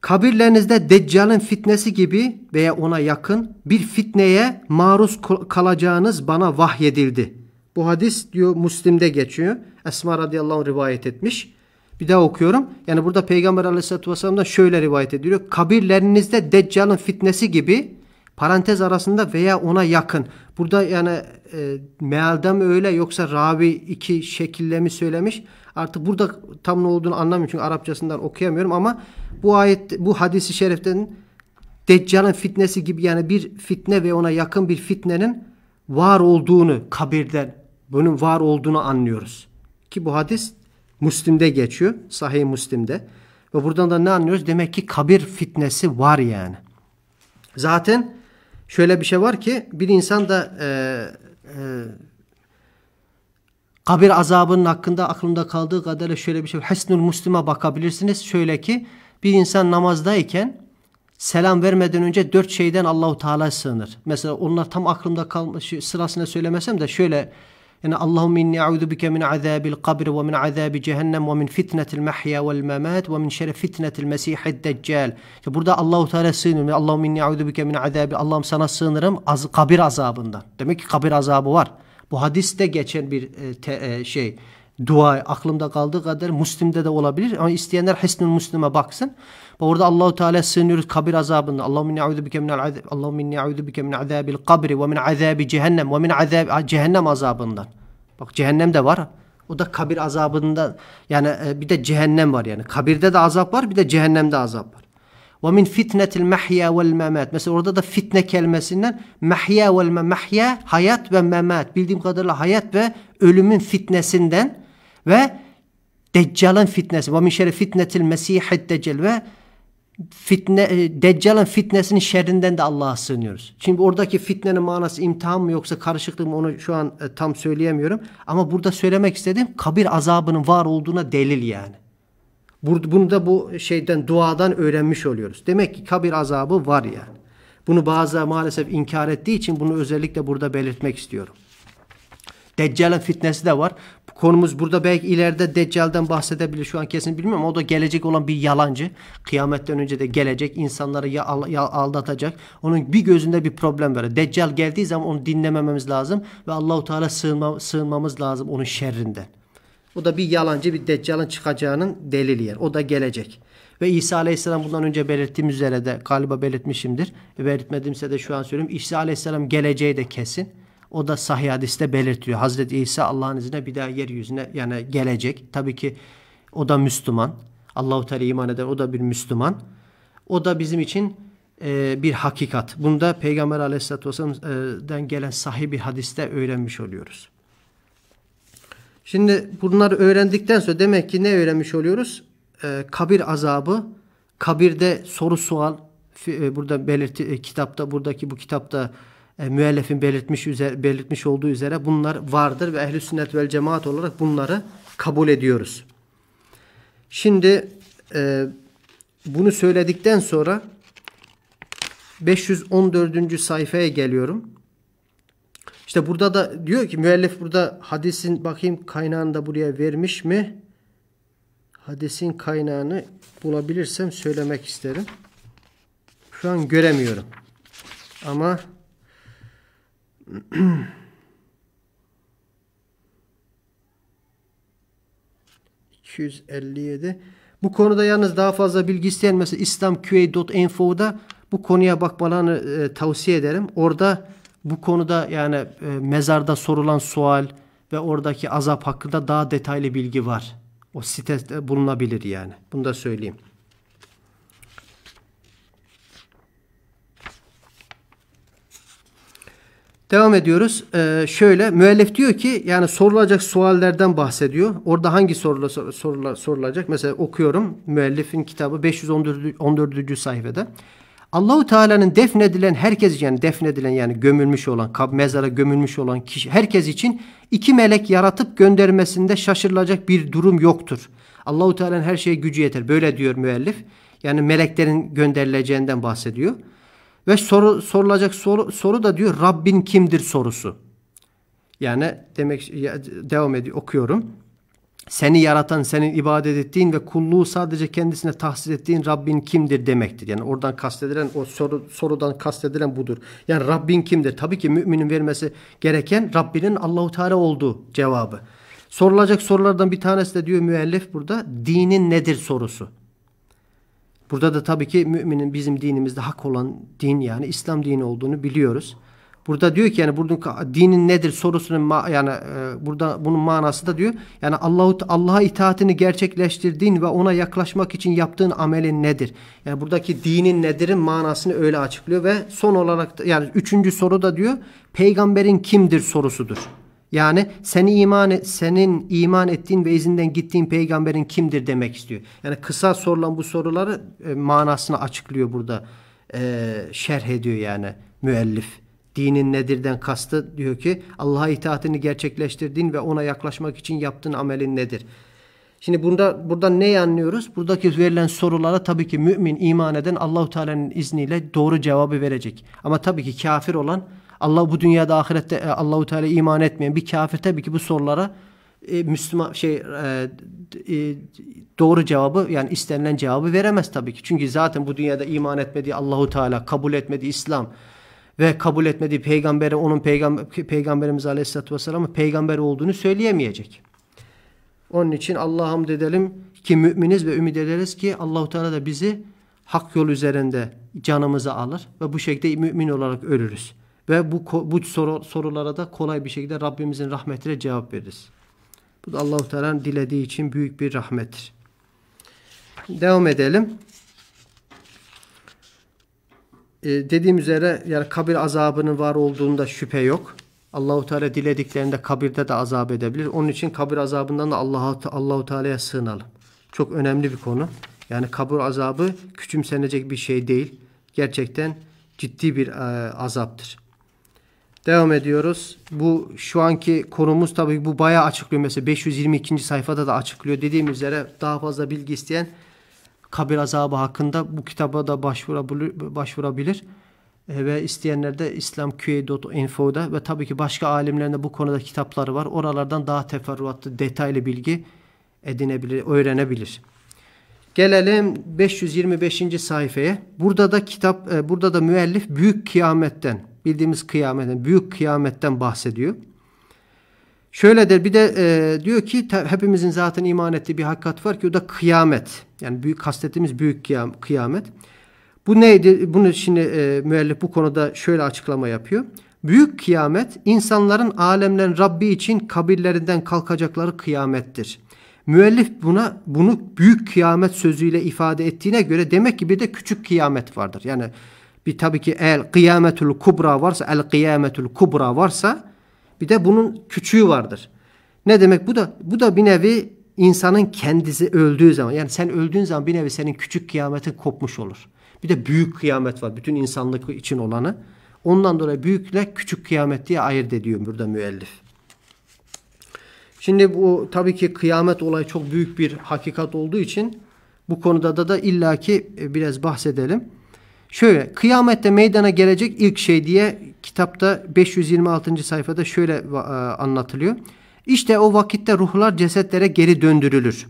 kabirlerinizde Deccal'ın fitnesi gibi veya ona yakın bir fitneye maruz kalacağınız bana vahyedildi. Bu hadis diyor Müslim'de geçiyor. Esma radıyallahu anh rivayet etmiş. Bir daha okuyorum. Yani burada Peygamber aleyhissalatü vesselam'dan şöyle rivayet ediliyor. Kabirlerinizde Deccal'ın fitnesi gibi parantez arasında veya ona yakın. Burada yani e, mealde mi öyle yoksa ravi iki şekille mi söylemiş? Artık burada tam ne olduğunu anlamıyorum çünkü Arapçasından okuyamıyorum ama bu ayet bu hadisi şeriften Deccal'ın fitnesi gibi yani bir fitne ve ona yakın bir fitnenin var olduğunu kabirden bunun var olduğunu anlıyoruz. Ki bu hadis Müslim'de geçiyor. Sahih Müslim'de. Ve buradan da ne anlıyoruz? Demek ki kabir fitnesi var yani. Zaten şöyle bir şey var ki bir insan da e, e, kabir azabının hakkında aklımda kaldığı kadarıyla şöyle bir şey. Hesnül Müslim'e bakabilirsiniz. Şöyle ki bir insan namazdayken selam vermeden önce dört şeyden Allahu Teala sığınır. Mesela onlar tam aklımda kalmış sırasına söylemesem de şöyle yani Allahümme inni a'udhu bike min azabil kabr ve min azabi cehennem ve min fitnetil mahya vel memat ve min şerre fitnetil mesihid deccal. İşte burada Allahu Teala sığınıyorum. Allahümme inni a'udhu bike min azabi. Allah'ım sana sığınırım az, kabir azabından. Demek ki kabir azabı var. Bu hadiste geçen bir e, te, e, şey dua aklımda kaldığı kadar Müslim'de de olabilir ama isteyenler Hisnül Müslim'e baksın. Orada Allahu Teala sığınıyoruz kabir azabında. Allahu minni auzu bike minel azab. Allahu minni auzu bike min azabil kabri ve min azabi cehennem ve min azab cehennem azabından. Bak cehennem de var. O da kabir azabından yani e, bir de cehennem var yani. Kabirde de azap var bir de cehennemde azap var. Ve min fitnetil mahya vel memat. Mesela orada da fitne kelimesinden mahya vel mahya hayat ve memat. Bildiğim kadarıyla hayat ve ölümün fitnesinden ve Deccal'ın fitnesi. Ve min şerri fitnetil mesihid deccal ve fitne e, Deccal'ın fitnesinin şerrinden de Allah'a sığınıyoruz. Şimdi oradaki fitnenin manası imtihan mı yoksa karışıklık mı onu şu an e, tam söyleyemiyorum. Ama burada söylemek istediğim kabir azabının var olduğuna delil yani. Bunu da bu şeyden duadan öğrenmiş oluyoruz. Demek ki kabir azabı var yani. Bunu bazı maalesef inkar ettiği için bunu özellikle burada belirtmek istiyorum. Deccal'in fitnesi de var. Konumuz burada belki ileride Deccal'den bahsedebilir. Şu an kesin bilmiyorum. O da gelecek olan bir yalancı. Kıyametten önce de gelecek. insanları ya, ya aldatacak. Onun bir gözünde bir problem var. Deccal geldiği zaman onu dinlemememiz lazım. Ve Allahu Teala sığınma, sığınmamız lazım onun şerrinden. O da bir yalancı bir Deccal'ın çıkacağının delili yer. O da gelecek. Ve İsa Aleyhisselam bundan önce belirttiğim üzere de galiba belirtmişimdir. Belirtmedimse de şu an söyleyeyim. İsa Aleyhisselam geleceği de kesin. O da sahih hadiste belirtiyor. Hazreti İsa Allah'ın izniyle bir daha yeryüzüne yani gelecek. Tabii ki o da Müslüman. Allahu Teala iman eder. O da bir Müslüman. O da bizim için e, bir hakikat. Bunu da Peygamber Aleyhisselatü Vesselam'dan gelen sahih bir hadiste öğrenmiş oluyoruz. Şimdi bunları öğrendikten sonra demek ki ne öğrenmiş oluyoruz? E, kabir azabı, kabirde soru sual, e, burada belirti e, kitapta buradaki bu kitapta e, müellifin belirtmiş üzere, belirtmiş olduğu üzere bunlar vardır ve ehli sünnet vel cemaat olarak bunları kabul ediyoruz. Şimdi e, bunu söyledikten sonra 514. sayfaya geliyorum. İşte burada da diyor ki müellif burada hadisin bakayım kaynağını da buraya vermiş mi? Hadisin kaynağını bulabilirsem söylemek isterim. Şu an göremiyorum. Ama 257 bu konuda yalnız daha fazla bilgi isteyen mesela islamqa.info'da bu konuya bakmalarını e, tavsiye ederim. Orada bu konuda yani e, mezarda sorulan sual ve oradaki azap hakkında daha detaylı bilgi var. O sitede bulunabilir yani. Bunu da söyleyeyim. Devam ediyoruz. Ee, şöyle müellif diyor ki yani sorulacak suallerden bahsediyor. Orada hangi sorula, sorula, sorulacak? Mesela okuyorum müellifin kitabı 514. 14. sayfada. Allahu Teala'nın defnedilen herkes yani defnedilen yani gömülmüş olan mezara gömülmüş olan kişi herkes için iki melek yaratıp göndermesinde şaşırılacak bir durum yoktur. Allahu Teala'nın her şeye gücü yeter. Böyle diyor müellif. Yani meleklerin gönderileceğinden bahsediyor. Ve soru sorulacak soru, soru da diyor Rabbin kimdir sorusu. Yani demek devam ediyor okuyorum. Seni yaratan, senin ibadet ettiğin ve kulluğu sadece kendisine tahsis ettiğin Rabbin kimdir demektir. Yani oradan kastedilen o soru, sorudan kastedilen budur. Yani Rabbin kimdir? Tabii ki müminin vermesi gereken Rabbinin Allahu Teala olduğu cevabı. Sorulacak sorulardan bir tanesi de diyor müellif burada dinin nedir sorusu. Burada da tabii ki müminin bizim dinimizde hak olan din yani İslam dini olduğunu biliyoruz. Burada diyor ki yani burada dinin nedir sorusunun ma- yani e, burada bunun manası da diyor yani Allahu Allah'a itaatini gerçekleştirdiğin ve ona yaklaşmak için yaptığın amelin nedir? Yani buradaki dinin nedirin manasını öyle açıklıyor ve son olarak da, yani üçüncü soru da diyor peygamberin kimdir sorusudur. Yani seni iman et, senin iman ettiğin ve izinden gittiğin peygamberin kimdir demek istiyor. Yani kısa sorulan bu soruları e, manasını açıklıyor burada. E, şerh ediyor yani müellif. Dinin nedirden kastı diyor ki Allah'a itaatini gerçekleştirdin ve ona yaklaşmak için yaptığın amelin nedir? Şimdi burada buradan ne anlıyoruz? Buradaki verilen sorulara tabii ki mümin iman eden Allahu Teala'nın izniyle doğru cevabı verecek. Ama tabii ki kafir olan Allah bu dünyada ahirette e, Allahu Teala iman etmeyen bir kafir tabii ki bu sorulara e, Müslüman şey e, e, doğru cevabı yani istenilen cevabı veremez tabii ki. Çünkü zaten bu dünyada iman etmediği Allahu Teala, kabul etmediği İslam ve kabul etmediği peygamberi onun peygamber peygamberimiz Aleyhisselatü Vesselam'ın peygamber olduğunu söyleyemeyecek. Onun için Allah'a hamd edelim ki müminiz ve ümit ederiz ki Allahu Teala da bizi hak yol üzerinde canımızı alır ve bu şekilde mümin olarak ölürüz. Ve bu, bu soru, sorulara da kolay bir şekilde Rabbimizin rahmetiyle cevap veririz. Bu da Allahu Teala'nın dilediği için büyük bir rahmettir. Devam edelim. Ee, dediğim üzere yani kabir azabının var olduğunda şüphe yok. Allahu Teala dilediklerinde kabirde de azap edebilir. Onun için kabir azabından da Allah'a Allahu Teala'ya sığınalım. Çok önemli bir konu. Yani kabir azabı küçümsenecek bir şey değil. Gerçekten ciddi bir e, azaptır. Devam ediyoruz. Bu şu anki konumuz tabii bu bayağı açıklıyor. Mesela 522. sayfada da açıklıyor. Dediğim üzere daha fazla bilgi isteyen kabir azabı hakkında bu kitaba da başvurabilir. başvurabilir. E, ve isteyenler de islamqa.info'da ve tabii ki başka alimlerin de bu konuda kitapları var. Oralardan daha teferruatlı, detaylı bilgi edinebilir, öğrenebilir. Gelelim 525. sayfaya. Burada da kitap, e, burada da müellif büyük kıyametten bildiğimiz kıyametten, büyük kıyametten bahsediyor. Şöyle der bir de e, diyor ki hepimizin zaten iman ettiği bir hakikat var ki o da kıyamet. Yani büyük kastettiğimiz büyük kıyamet. Bu neydi? Bunu şimdi e, müellif bu konuda şöyle açıklama yapıyor. Büyük kıyamet insanların alemden Rabbi için kabirlerinden kalkacakları kıyamettir. Müellif buna bunu büyük kıyamet sözüyle ifade ettiğine göre demek ki bir de küçük kıyamet vardır. Yani bir tabii ki el kıyametül kubra varsa el kıyametül kubra varsa bir de bunun küçüğü vardır. Ne demek bu da? Bu da bir nevi insanın kendisi öldüğü zaman yani sen öldüğün zaman bir nevi senin küçük kıyametin kopmuş olur. Bir de büyük kıyamet var bütün insanlık için olanı. Ondan dolayı büyükle küçük kıyamet diye ayırt ediyor burada müellif. Şimdi bu tabii ki kıyamet olayı çok büyük bir hakikat olduğu için bu konuda da, da illaki biraz bahsedelim. Şöyle kıyamette meydana gelecek ilk şey diye kitapta 526. sayfada şöyle e, anlatılıyor. İşte o vakitte ruhlar cesetlere geri döndürülür.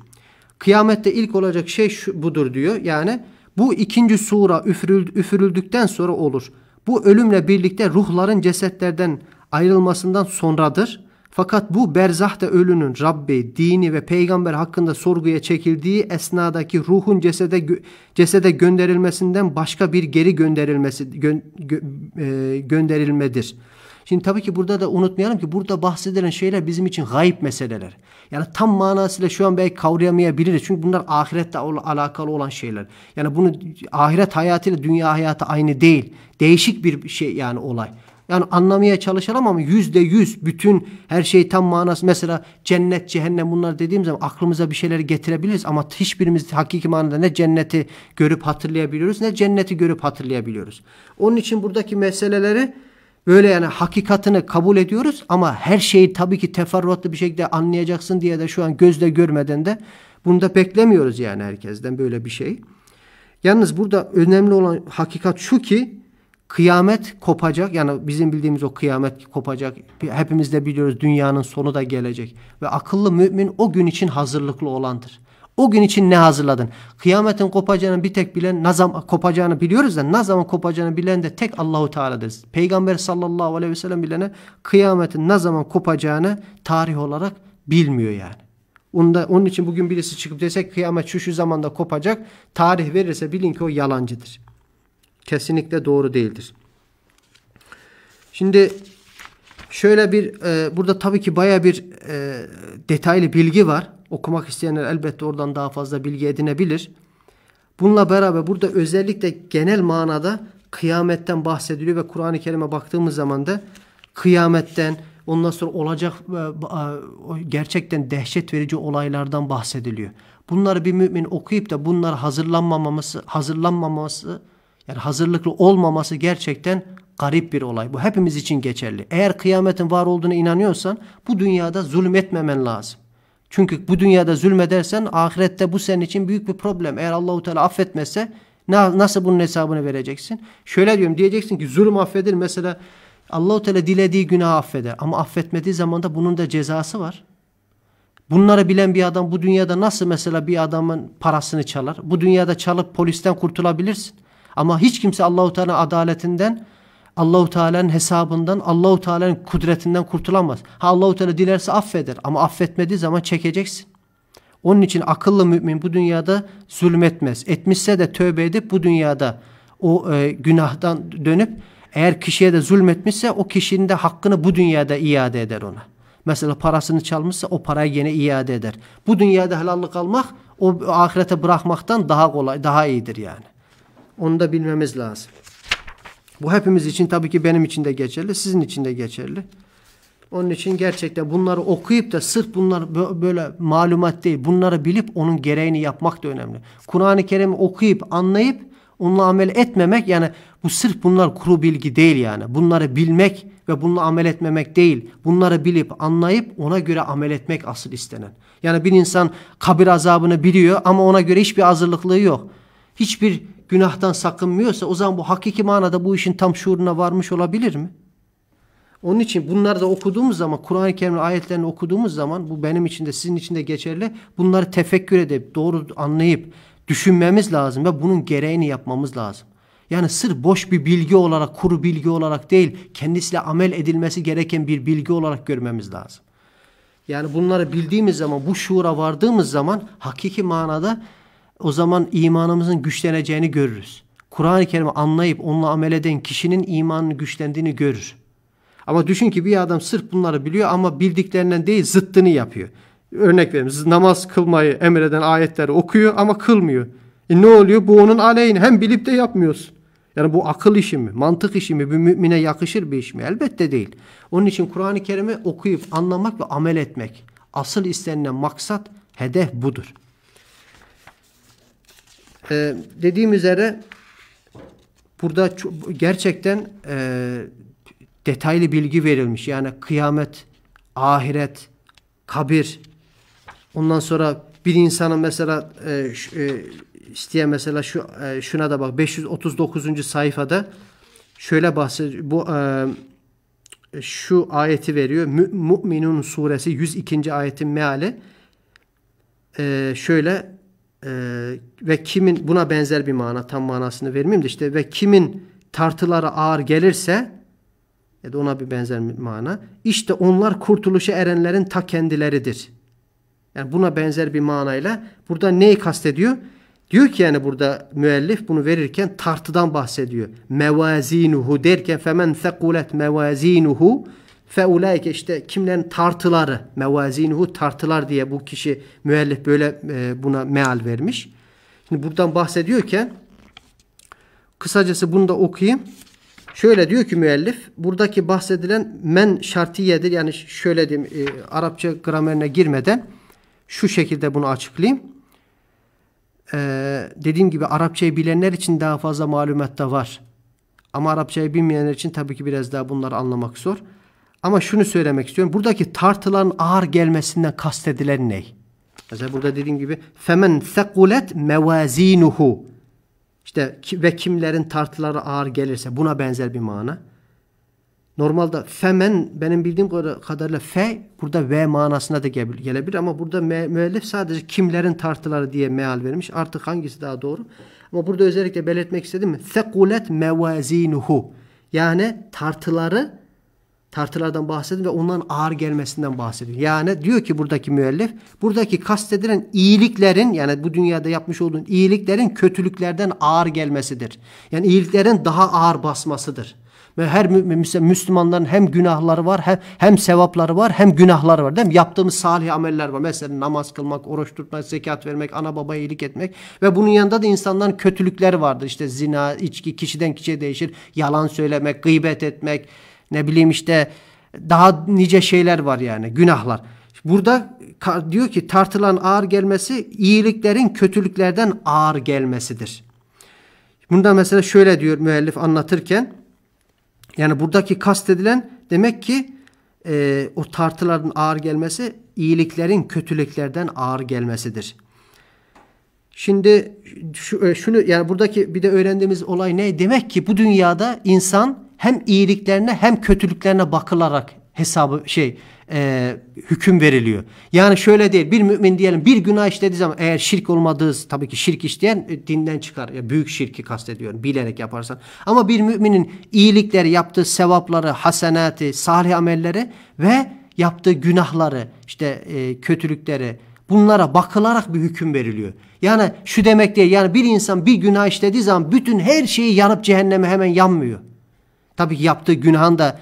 Kıyamette ilk olacak şey şu, budur diyor. Yani bu ikinci sura üfürüld, üfürüldükten sonra olur. Bu ölümle birlikte ruhların cesetlerden ayrılmasından sonradır. Fakat bu berzahta ölünün Rabbi, dini ve peygamber hakkında sorguya çekildiği esnadaki ruhun cesede cesede gönderilmesinden başka bir geri gönderilmesi gö, gö, e, gönderilmedir. Şimdi tabii ki burada da unutmayalım ki burada bahsedilen şeyler bizim için gayip meseleler. Yani tam manasıyla şu an belki kavrayamayabiliriz. Çünkü bunlar ahirette alakalı olan şeyler. Yani bunu ahiret hayatıyla dünya hayatı aynı değil. Değişik bir şey yani olay. Yani anlamaya çalışalım ama yüzde yüz bütün her şey tam manası. Mesela cennet, cehennem bunlar dediğim zaman aklımıza bir şeyleri getirebiliriz ama hiçbirimiz hakiki manada ne cenneti görüp hatırlayabiliyoruz ne cenneti görüp hatırlayabiliyoruz. Onun için buradaki meseleleri böyle yani hakikatini kabul ediyoruz ama her şeyi tabii ki teferruatlı bir şekilde anlayacaksın diye de şu an gözle görmeden de bunu da beklemiyoruz yani herkesten böyle bir şey. Yalnız burada önemli olan hakikat şu ki kıyamet kopacak yani bizim bildiğimiz o kıyamet kopacak. Hepimiz de biliyoruz dünyanın sonu da gelecek ve akıllı mümin o gün için hazırlıklı olandır. O gün için ne hazırladın? Kıyametin kopacağını bir tek bilen, ne zaman kopacağını biliyoruz da ne zaman kopacağını bilen de tek Allahu Teala'dır. Peygamber sallallahu aleyhi ve sellem bilene kıyametin ne zaman kopacağını tarih olarak bilmiyor yani. Onda, onun için bugün birisi çıkıp desek kıyamet şu şu zamanda kopacak. Tarih verirse bilin ki o yalancıdır kesinlikle doğru değildir. Şimdi şöyle bir e, burada tabii ki baya bir e, detaylı bilgi var. Okumak isteyenler elbette oradan daha fazla bilgi edinebilir. Bununla beraber burada özellikle genel manada kıyametten bahsediliyor ve Kur'an-ı Kerim'e baktığımız zaman da kıyametten ondan sonra olacak e, e, gerçekten dehşet verici olaylardan bahsediliyor. Bunları bir mümin okuyup da bunlar hazırlanmaması hazırlanmaması yani hazırlıklı olmaması gerçekten garip bir olay. Bu hepimiz için geçerli. Eğer kıyametin var olduğuna inanıyorsan bu dünyada zulmetmemen lazım. Çünkü bu dünyada zulmedersen ahirette bu senin için büyük bir problem. Eğer Allahu Teala affetmezse nasıl bunun hesabını vereceksin? Şöyle diyorum diyeceksin ki zulüm affedilir. Mesela Allahu Teala dilediği günahı affeder ama affetmediği zaman da bunun da cezası var. Bunları bilen bir adam bu dünyada nasıl mesela bir adamın parasını çalar? Bu dünyada çalıp polisten kurtulabilirsin. Ama hiç kimse Allahu Teala adaletinden Allahu Teala'nın hesabından, Allahu Teala'nın kudretinden kurtulamaz. Ha Allahu Teala dilerse affeder ama affetmediği zaman çekeceksin. Onun için akıllı mümin bu dünyada zulmetmez. Etmişse de tövbe edip bu dünyada o e, günahdan dönüp eğer kişiye de zulmetmişse o kişinin de hakkını bu dünyada iade eder ona. Mesela parasını çalmışsa o parayı yine iade eder. Bu dünyada helallik almak o ahirete bırakmaktan daha kolay, daha iyidir yani. Onu da bilmemiz lazım. Bu hepimiz için tabii ki benim için de geçerli, sizin için de geçerli. Onun için gerçekten bunları okuyup da sırf bunlar böyle malumat değil. Bunları bilip onun gereğini yapmak da önemli. Kur'an-ı Kerim'i okuyup anlayıp onunla amel etmemek yani bu sırf bunlar kuru bilgi değil yani. Bunları bilmek ve bununla amel etmemek değil. Bunları bilip anlayıp ona göre amel etmek asıl istenen. Yani bir insan kabir azabını biliyor ama ona göre hiçbir hazırlıklığı yok. Hiçbir günahtan sakınmıyorsa o zaman bu hakiki manada bu işin tam şuuruna varmış olabilir mi? Onun için bunları da okuduğumuz zaman Kur'an-ı Kerim'in ayetlerini okuduğumuz zaman bu benim için de sizin için de geçerli. Bunları tefekkür edip doğru anlayıp düşünmemiz lazım ve bunun gereğini yapmamız lazım. Yani sır boş bir bilgi olarak, kuru bilgi olarak değil, kendisiyle amel edilmesi gereken bir bilgi olarak görmemiz lazım. Yani bunları bildiğimiz zaman, bu şuura vardığımız zaman hakiki manada o zaman imanımızın güçleneceğini görürüz. Kur'an-ı Kerim'i anlayıp onunla amel eden kişinin imanının güçlendiğini görür. Ama düşün ki bir adam sırf bunları biliyor ama bildiklerinden değil zıttını yapıyor. Örnek verelim namaz kılmayı emreden ayetleri okuyor ama kılmıyor. E ne oluyor? Bu onun aleyhine. Hem bilip de yapmıyorsun. Yani bu akıl işi mi, mantık işi mi, bir mümine yakışır bir iş mi? Elbette değil. Onun için Kur'an-ı Kerim'i okuyup anlamak ve amel etmek. Asıl istenilen maksat, hedef budur e, dediğim üzere burada gerçekten e, detaylı bilgi verilmiş. Yani kıyamet, ahiret, kabir. Ondan sonra bir insanın mesela e, e, isteyen mesela şu e, şuna da bak 539. sayfada şöyle bahsediyor. Bu e, şu ayeti veriyor. Müminun suresi 102. ayetin meali. E, şöyle ee, ve kimin buna benzer bir mana tam manasını vermeyeyim de işte ve kimin tartıları ağır gelirse ya da ona bir benzer bir mana işte onlar kurtuluşa erenlerin ta kendileridir. Yani buna benzer bir manayla burada neyi kastediyor? Diyor ki yani burada müellif bunu verirken tartıdan bahsediyor. Mevazinuhu derken femen thekulet mevazinuhu Feulaike işte kimlerin tartıları, mevazinuhu tartılar diye bu kişi müellif böyle e, buna meal vermiş. Şimdi buradan bahsediyorken kısacası bunu da okuyayım. Şöyle diyor ki müellif buradaki bahsedilen men şartiyedir. Yani şöyle diyeyim e, Arapça gramerine girmeden şu şekilde bunu açıklayayım. Ee, dediğim gibi Arapçayı bilenler için daha fazla malumat da var. Ama Arapçayı bilmeyenler için tabii ki biraz daha bunları anlamak zor. Ama şunu söylemek istiyorum. Buradaki tartılan ağır gelmesinden kastedilen ne? Mesela burada dediğim gibi femen sekulet mevazinuhu. işte ve kimlerin tartıları ağır gelirse buna benzer bir mana. Normalde femen benim bildiğim kadarıyla fe burada ve manasına da gelebilir ama burada me, müellif sadece kimlerin tartıları diye meal vermiş. Artık hangisi daha doğru? Ama burada özellikle belirtmek istedim mi? Sekulet mevazinuhu. Yani tartıları tartılardan bahsediyor ve onların ağır gelmesinden bahsediyor. Yani diyor ki buradaki müellif buradaki kastedilen iyiliklerin yani bu dünyada yapmış olduğun iyiliklerin kötülüklerden ağır gelmesidir. Yani iyiliklerin daha ağır basmasıdır. Ve her Müslümanların hem günahları var hem, hem sevapları var hem günahları var değil mi? Yaptığımız salih ameller var. Mesela namaz kılmak, oruç tutmak, zekat vermek, ana babaya iyilik etmek. Ve bunun yanında da insanların kötülükleri vardır. İşte zina, içki kişiden kişiye değişir. Yalan söylemek, gıybet etmek, ne bileyim işte daha nice şeyler var yani günahlar. Burada diyor ki tartılan ağır gelmesi iyiliklerin kötülüklerden ağır gelmesidir. Bunda mesela şöyle diyor müellif anlatırken yani buradaki kastedilen demek ki e, o tartıların ağır gelmesi iyiliklerin kötülüklerden ağır gelmesidir. Şimdi şu, e, şunu yani buradaki bir de öğrendiğimiz olay ne? Demek ki bu dünyada insan hem iyiliklerine hem kötülüklerine bakılarak hesabı şey e, hüküm veriliyor. Yani şöyle değil bir mümin diyelim bir günah işlediği zaman eğer şirk olmadığı tabii ki şirk işleyen e, dinden çıkar. Ya büyük şirki kastediyorum bilerek yaparsan. Ama bir müminin iyilikleri yaptığı sevapları, hasenatı, salih amelleri ve yaptığı günahları işte e, kötülükleri bunlara bakılarak bir hüküm veriliyor. Yani şu demek değil yani bir insan bir günah işlediği zaman bütün her şeyi yanıp cehenneme hemen yanmıyor. Tabii ki yaptığı günahın da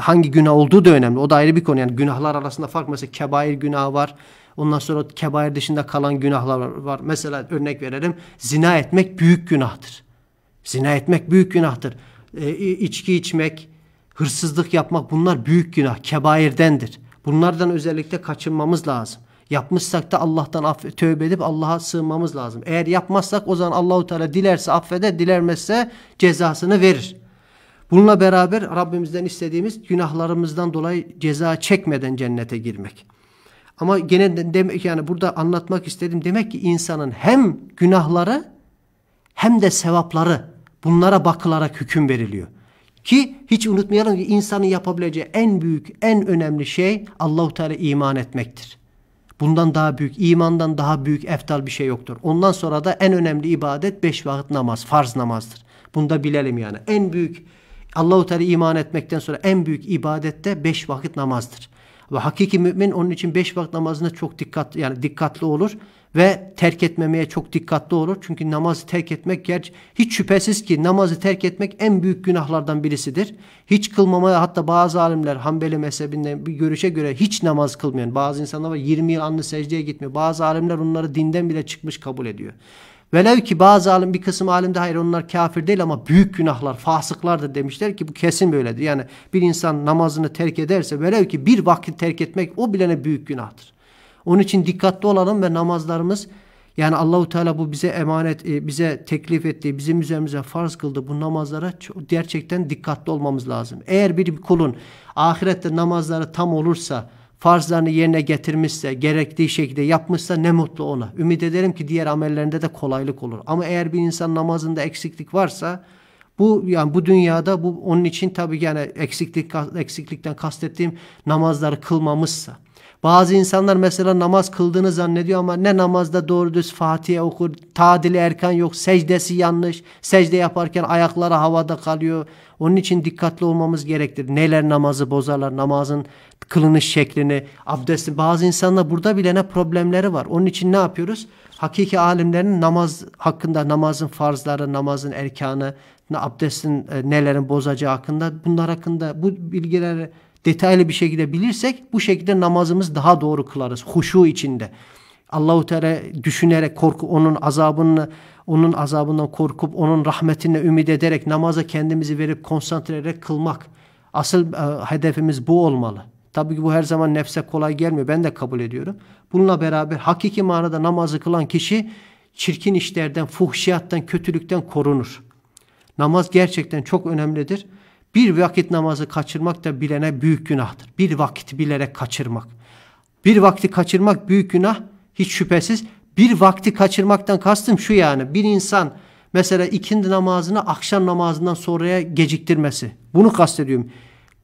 hangi günah olduğu da önemli. O da ayrı bir konu. Yani günahlar arasında fark mesela kebair günahı var. Ondan sonra kebair dışında kalan günahlar var. Mesela örnek verelim. Zina etmek büyük günahtır. Zina etmek büyük günahtır. E, içki içmek, hırsızlık yapmak bunlar büyük günah. Kebairdendir. Bunlardan özellikle kaçınmamız lazım. Yapmışsak da Allah'tan aff- tövbe edip Allah'a sığmamız lazım. Eğer yapmazsak o zaman Allahu Teala dilerse affeder, dilermezse cezasını verir. Bununla beraber Rabbimizden istediğimiz günahlarımızdan dolayı ceza çekmeden cennete girmek. Ama gene demek yani burada anlatmak istedim. Demek ki insanın hem günahları hem de sevapları bunlara bakılarak hüküm veriliyor. Ki hiç unutmayalım ki insanın yapabileceği en büyük, en önemli şey Allahu Teala iman etmektir. Bundan daha büyük, imandan daha büyük eftal bir şey yoktur. Ondan sonra da en önemli ibadet beş vakit namaz, farz namazdır. Bunu da bilelim yani. En büyük Allahu Teala iman etmekten sonra en büyük ibadette beş vakit namazdır. Ve hakiki mümin onun için beş vakit namazına çok dikkat yani dikkatli olur ve terk etmemeye çok dikkatli olur. Çünkü namazı terk etmek gerçi hiç şüphesiz ki namazı terk etmek en büyük günahlardan birisidir. Hiç kılmamaya hatta bazı alimler Hanbeli mezhebinde bir görüşe göre hiç namaz kılmayan bazı insanlar var 20 yıl anlı secdeye gitmiyor. Bazı alimler onları dinden bile çıkmış kabul ediyor. Velev ki bazı alim bir kısım alimde hayır onlar kafir değil ama büyük günahlar, fasıklardır demişler ki bu kesin böyledir. Yani bir insan namazını terk ederse velev ki bir vakit terk etmek o bilene büyük günahtır. Onun için dikkatli olalım ve namazlarımız yani Allahu Teala bu bize emanet, e, bize teklif etti, bizim üzerimize farz kıldı bu namazlara gerçekten dikkatli olmamız lazım. Eğer bir kulun ahirette namazları tam olursa, farzlarını yerine getirmişse, gerektiği şekilde yapmışsa ne mutlu ona. Ümit ederim ki diğer amellerinde de kolaylık olur. Ama eğer bir insan namazında eksiklik varsa bu yani bu dünyada bu onun için tabii yani eksiklik eksiklikten kastettiğim namazları kılmamışsa bazı insanlar mesela namaz kıldığını zannediyor ama ne namazda doğru düz Fatiha okur, tadili erkan yok, secdesi yanlış, secde yaparken ayakları havada kalıyor. Onun için dikkatli olmamız gerektir. Neler namazı bozarlar, namazın kılınış şeklini, abdesti. Bazı insanlar burada bile ne problemleri var. Onun için ne yapıyoruz? Hakiki alimlerin namaz hakkında, namazın farzları, namazın erkanı, abdestin e, nelerin bozacağı hakkında, bunlar hakkında bu bilgileri detaylı bir şekilde bilirsek bu şekilde namazımız daha doğru kılarız huşu içinde. Allahu Teala düşünerek korku onun azabını onun azabından korkup onun rahmetine ümit ederek namaza kendimizi verip konsantre ederek kılmak. Asıl e, hedefimiz bu olmalı. Tabii ki bu her zaman nefse kolay gelmiyor. Ben de kabul ediyorum. Bununla beraber hakiki manada namazı kılan kişi çirkin işlerden, fuhşiyattan, kötülükten korunur. Namaz gerçekten çok önemlidir. Bir vakit namazı kaçırmak da bilene büyük günahtır. Bir vakit bilerek kaçırmak. Bir vakti kaçırmak büyük günah hiç şüphesiz. Bir vakti kaçırmaktan kastım şu yani bir insan mesela ikindi namazını akşam namazından sonraya geciktirmesi. Bunu kastediyorum.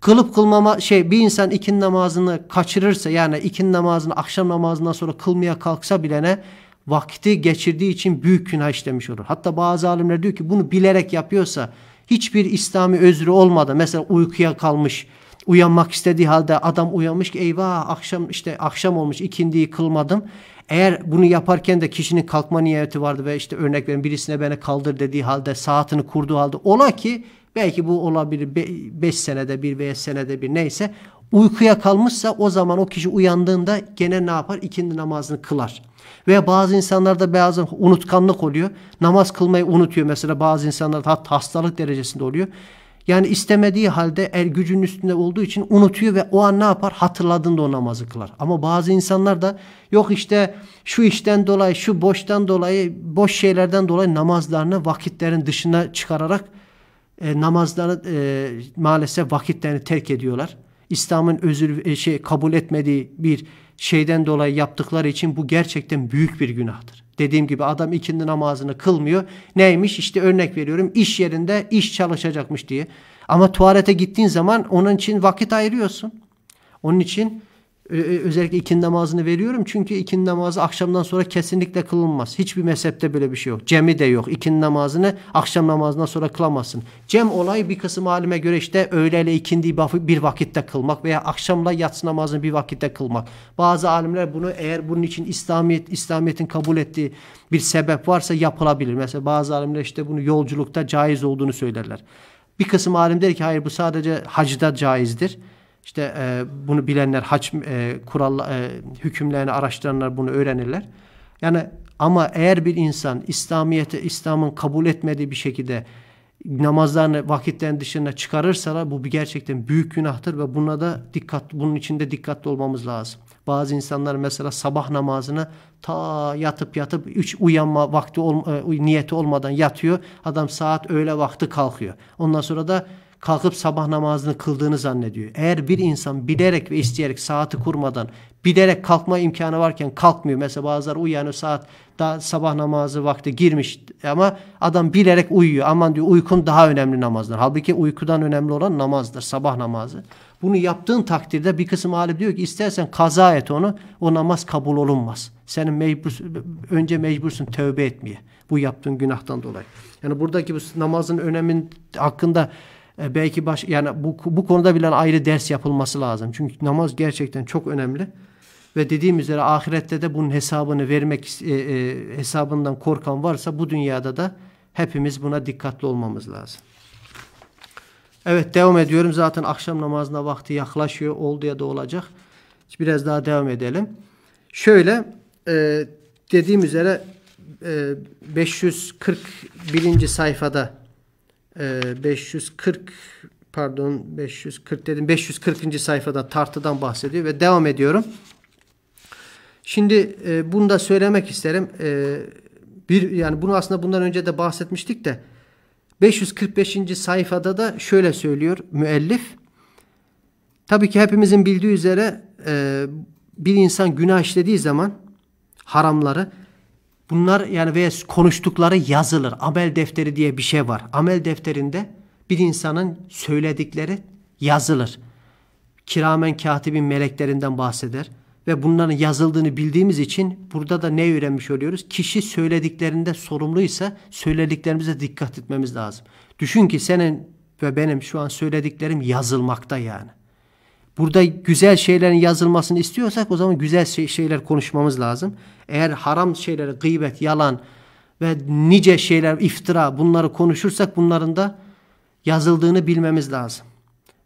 Kılıp kılmama şey bir insan ikindi namazını kaçırırsa yani ikindi namazını akşam namazından sonra kılmaya kalksa bilene vakti geçirdiği için büyük günah işlemiş olur. Hatta bazı alimler diyor ki bunu bilerek yapıyorsa Hiçbir İslami özrü olmadı. Mesela uykuya kalmış, uyanmak istediği halde adam uyanmış ki eyvah akşam işte akşam olmuş ikindiyi kılmadım. Eğer bunu yaparken de kişinin kalkma niyeti vardı ve işte örnek verin birisine beni kaldır dediği halde saatini kurduğu halde ola ki belki bu olabilir 5 senede bir veya senede bir neyse Uykuya kalmışsa o zaman o kişi uyandığında gene ne yapar? İkindi namazını kılar. Ve bazı insanlarda bazı unutkanlık oluyor. Namaz kılmayı unutuyor mesela bazı insanlarda hatta hastalık derecesinde oluyor. Yani istemediği halde el gücünün üstünde olduğu için unutuyor ve o an ne yapar? Hatırladığında o namazı kılar. Ama bazı insanlar da yok işte şu işten dolayı, şu boştan dolayı, boş şeylerden dolayı namazlarını vakitlerin dışına çıkararak e, namazları e, maalesef vakitlerini terk ediyorlar. İslam'ın özür e, şey kabul etmediği bir şeyden dolayı yaptıkları için bu gerçekten büyük bir günahtır. Dediğim gibi adam ikindi namazını kılmıyor. Neymiş işte örnek veriyorum iş yerinde iş çalışacakmış diye. Ama tuvalete gittiğin zaman onun için vakit ayırıyorsun. Onun için özellikle ikindi namazını veriyorum. Çünkü ikindi namazı akşamdan sonra kesinlikle kılınmaz. Hiçbir mezhepte böyle bir şey yok. Cemi de yok. İkin namazını akşam namazından sonra kılamazsın. Cem olayı bir kısım alime göre işte öğleyle ikindiği bir vakitte kılmak veya akşamla yatsı namazını bir vakitte kılmak. Bazı alimler bunu eğer bunun için İslamiyet, İslamiyet'in kabul ettiği bir sebep varsa yapılabilir. Mesela bazı alimler işte bunu yolculukta caiz olduğunu söylerler. Bir kısım alim der ki hayır bu sadece hacda caizdir. İşte e, bunu bilenler haç e, kural e, hükümlerini araştıranlar bunu öğrenirler. Yani ama eğer bir insan İslamiyet'i, İslam'ın kabul etmediği bir şekilde namazlarını vakitlerin dışına çıkarırsalar bu bir gerçekten büyük günahtır ve buna da dikkat bunun içinde dikkatli olmamız lazım. Bazı insanlar mesela sabah namazını ta yatıp yatıp üç uyanma vakti ol, e, niyeti olmadan yatıyor. Adam saat öğle vakti kalkıyor. Ondan sonra da kalkıp sabah namazını kıldığını zannediyor. Eğer bir insan bilerek ve isteyerek saati kurmadan bilerek kalkma imkanı varken kalkmıyor. Mesela bazıları uyanıyor saat daha sabah namazı vakti girmiş ama adam bilerek uyuyor. Aman diyor uykun daha önemli namazdır. Halbuki uykudan önemli olan namazdır. Sabah namazı. Bunu yaptığın takdirde bir kısım alim diyor ki istersen kaza et onu. O namaz kabul olunmaz. Senin mecbur, önce mecbursun tövbe etmeye. Bu yaptığın günahtan dolayı. Yani buradaki bu namazın önemin hakkında e, belki baş yani bu bu konuda bilen ayrı ders yapılması lazım. Çünkü namaz gerçekten çok önemli. Ve dediğim üzere ahirette de bunun hesabını vermek e, e, hesabından korkan varsa bu dünyada da hepimiz buna dikkatli olmamız lazım. Evet devam ediyorum. Zaten akşam namazına vakti yaklaşıyor. Oldu ya da olacak. Biraz daha devam edelim. Şöyle e, dediğim üzere e, 541. sayfada 540 ee, pardon 540 dedim 540. sayfada tartıdan bahsediyor ve devam ediyorum. Şimdi e, bunu da söylemek isterim. E, bir yani bunu aslında bundan önce de bahsetmiştik de 545. sayfada da şöyle söylüyor müellif. Tabii ki hepimizin bildiği üzere e, bir insan günah işlediği zaman haramları Bunlar yani ve konuştukları yazılır. Amel defteri diye bir şey var. Amel defterinde bir insanın söyledikleri yazılır. Kiramen katibin meleklerinden bahseder ve bunların yazıldığını bildiğimiz için burada da ne öğrenmiş oluyoruz? Kişi söylediklerinde sorumluysa söylediklerimize dikkat etmemiz lazım. Düşün ki senin ve benim şu an söylediklerim yazılmakta yani. Burada güzel şeylerin yazılmasını istiyorsak o zaman güzel şey, şeyler konuşmamız lazım. Eğer haram şeyleri, gıybet, yalan ve nice şeyler, iftira bunları konuşursak bunların da yazıldığını bilmemiz lazım.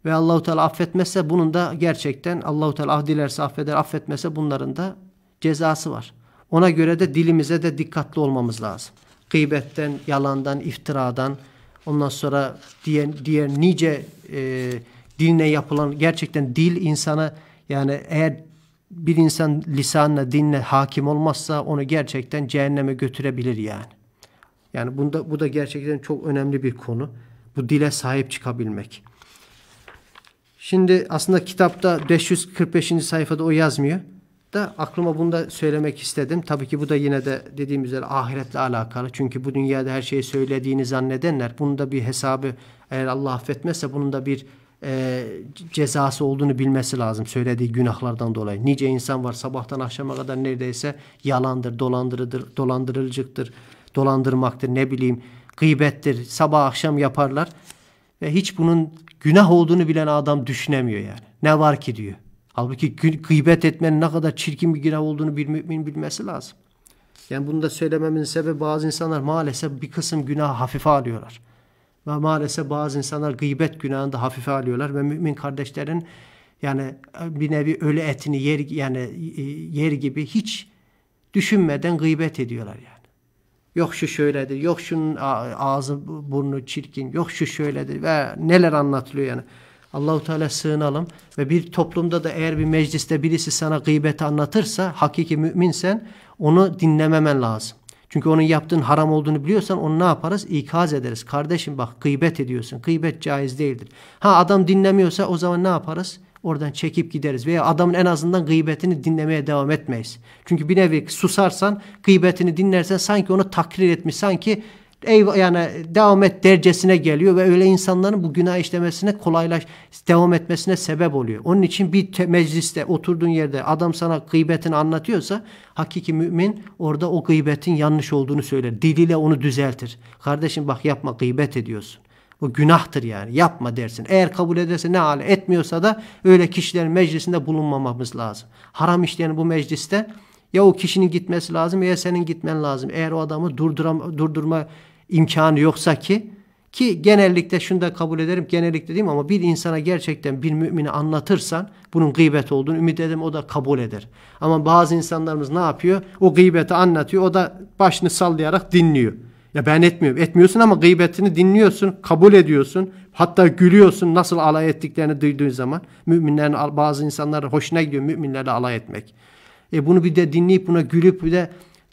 Ve Allahu Teala affetmezse bunun da gerçekten Allahu Teala ah dilerse affeder, affetmezse bunların da cezası var. Ona göre de dilimize de dikkatli olmamız lazım. Gıybetten, yalandan, iftiradan, ondan sonra diğer, diğer nice e, diline yapılan gerçekten dil insana yani eğer bir insan lisanla dinle hakim olmazsa onu gerçekten cehenneme götürebilir yani. Yani bunda bu da gerçekten çok önemli bir konu. Bu dile sahip çıkabilmek. Şimdi aslında kitapta 545. sayfada o yazmıyor da aklıma bunu da söylemek istedim. Tabii ki bu da yine de dediğim üzere ahiretle alakalı. Çünkü bu dünyada her şeyi söylediğini zannedenler bunun da bir hesabı eğer Allah affetmezse bunun da bir e, cezası olduğunu bilmesi lazım söylediği günahlardan dolayı. Nice insan var sabahtan akşama kadar neredeyse yalandır, dolandırıdır, dolandırıcıktır, dolandırmaktır ne bileyim gıybettir. Sabah akşam yaparlar ve hiç bunun günah olduğunu bilen adam düşünemiyor yani. Ne var ki diyor. Halbuki gıybet etmenin ne kadar çirkin bir günah olduğunu bir mümin bilmesi lazım. Yani bunu da söylememin sebebi bazı insanlar maalesef bir kısım günah hafife alıyorlar. Ve maalesef bazı insanlar gıybet günahını da hafife alıyorlar ve mümin kardeşlerin yani e, bir nevi ölü etini yer yani e, yer gibi hiç düşünmeden gıybet ediyorlar yani. Yok şu şöyledir, yok şunun ağzı burnu çirkin, yok şu şöyledir ve neler anlatılıyor yani. Allahu Teala sığınalım ve bir toplumda da eğer bir mecliste birisi sana gıybeti anlatırsa hakiki müminsen onu dinlememen lazım. Çünkü onun yaptığın haram olduğunu biliyorsan onu ne yaparız? İkaz ederiz. Kardeşim bak gıybet ediyorsun. Gıybet caiz değildir. Ha adam dinlemiyorsa o zaman ne yaparız? Oradan çekip gideriz veya adamın en azından gıybetini dinlemeye devam etmeyiz. Çünkü bir nevi susarsan, gıybetini dinlersen sanki onu takrir etmiş, sanki Ey yani devam et dercesine geliyor ve öyle insanların bu günah işlemesine kolaylaş devam etmesine sebep oluyor. Onun için bir mecliste oturduğun yerde adam sana gıybetini anlatıyorsa hakiki mümin orada o gıybetin yanlış olduğunu söyler. Diliyle onu düzeltir. Kardeşim bak yapma gıybet ediyorsun. Bu günahtır yani. Yapma dersin. Eğer kabul ederse ne hale etmiyorsa da öyle kişilerin meclisinde bulunmamamız lazım. Haram işleyen bu mecliste ya o kişinin gitmesi lazım ya senin gitmen lazım. Eğer o adamı durdurma durdurma imkanı yoksa ki ki genellikle şunu da kabul ederim genellikle değil mi ama bir insana gerçekten bir mümini anlatırsan bunun gıybet olduğunu ümit ederim o da kabul eder. Ama bazı insanlarımız ne yapıyor? O gıybeti anlatıyor o da başını sallayarak dinliyor. Ya ben etmiyorum. Etmiyorsun ama gıybetini dinliyorsun, kabul ediyorsun. Hatta gülüyorsun nasıl alay ettiklerini duyduğun zaman. Müminlerin bazı insanların hoşuna gidiyor müminlerle alay etmek. E bunu bir de dinleyip buna gülüp bir de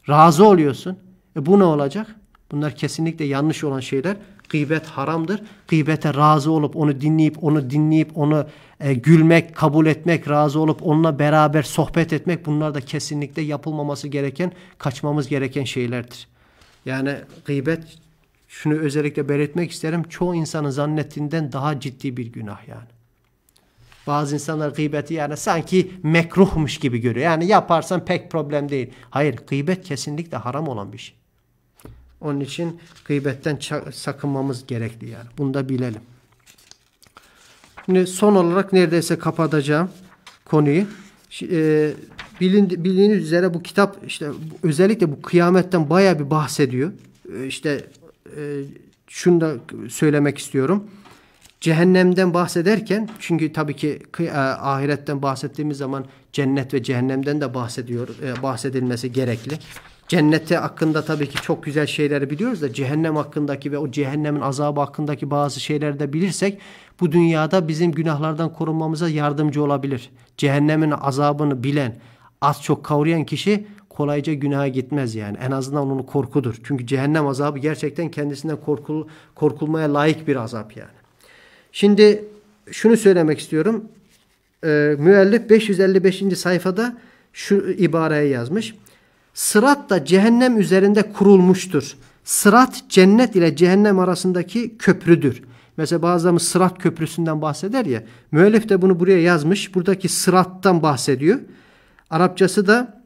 razı oluyorsun. E bu ne olacak? Bunlar kesinlikle yanlış olan şeyler. Gıybet haramdır. Gıybete razı olup onu dinleyip onu dinleyip onu e, gülmek, kabul etmek, razı olup onunla beraber sohbet etmek bunlar da kesinlikle yapılmaması gereken, kaçmamız gereken şeylerdir. Yani gıybet şunu özellikle belirtmek isterim. Çoğu insanın zannettiğinden daha ciddi bir günah yani. Bazı insanlar gıybeti yani sanki mekruhmuş gibi görüyor. Yani yaparsan pek problem değil. Hayır, gıybet kesinlikle haram olan bir şey. Onun için gıybetten sakınmamız gerekli yani. Bunu da bilelim. Şimdi son olarak neredeyse kapatacağım konuyu. E, bildiğiniz üzere bu kitap işte özellikle bu kıyametten baya bir bahsediyor. E, işte e, şunu da söylemek istiyorum. Cehennemden bahsederken çünkü tabii ki e, ahiretten bahsettiğimiz zaman cennet ve cehennemden de bahsediyor e, bahsedilmesi gerekli. Cennete hakkında tabii ki çok güzel şeyleri biliyoruz da cehennem hakkındaki ve o cehennemin azabı hakkındaki bazı şeyleri de bilirsek bu dünyada bizim günahlardan korunmamıza yardımcı olabilir. Cehennemin azabını bilen, az çok kavrayan kişi kolayca günaha gitmez yani. En azından onun korkudur. Çünkü cehennem azabı gerçekten kendisinden korkul, korkulmaya layık bir azap yani. Şimdi şunu söylemek istiyorum. Ee, müellif 555. sayfada şu ibareye yazmış. Sırat da cehennem üzerinde kurulmuştur. Sırat cennet ile cehennem arasındaki köprüdür. Mesela bazılarımız sırat köprüsünden bahseder ya. Müellif de bunu buraya yazmış. Buradaki sırattan bahsediyor. Arapçası da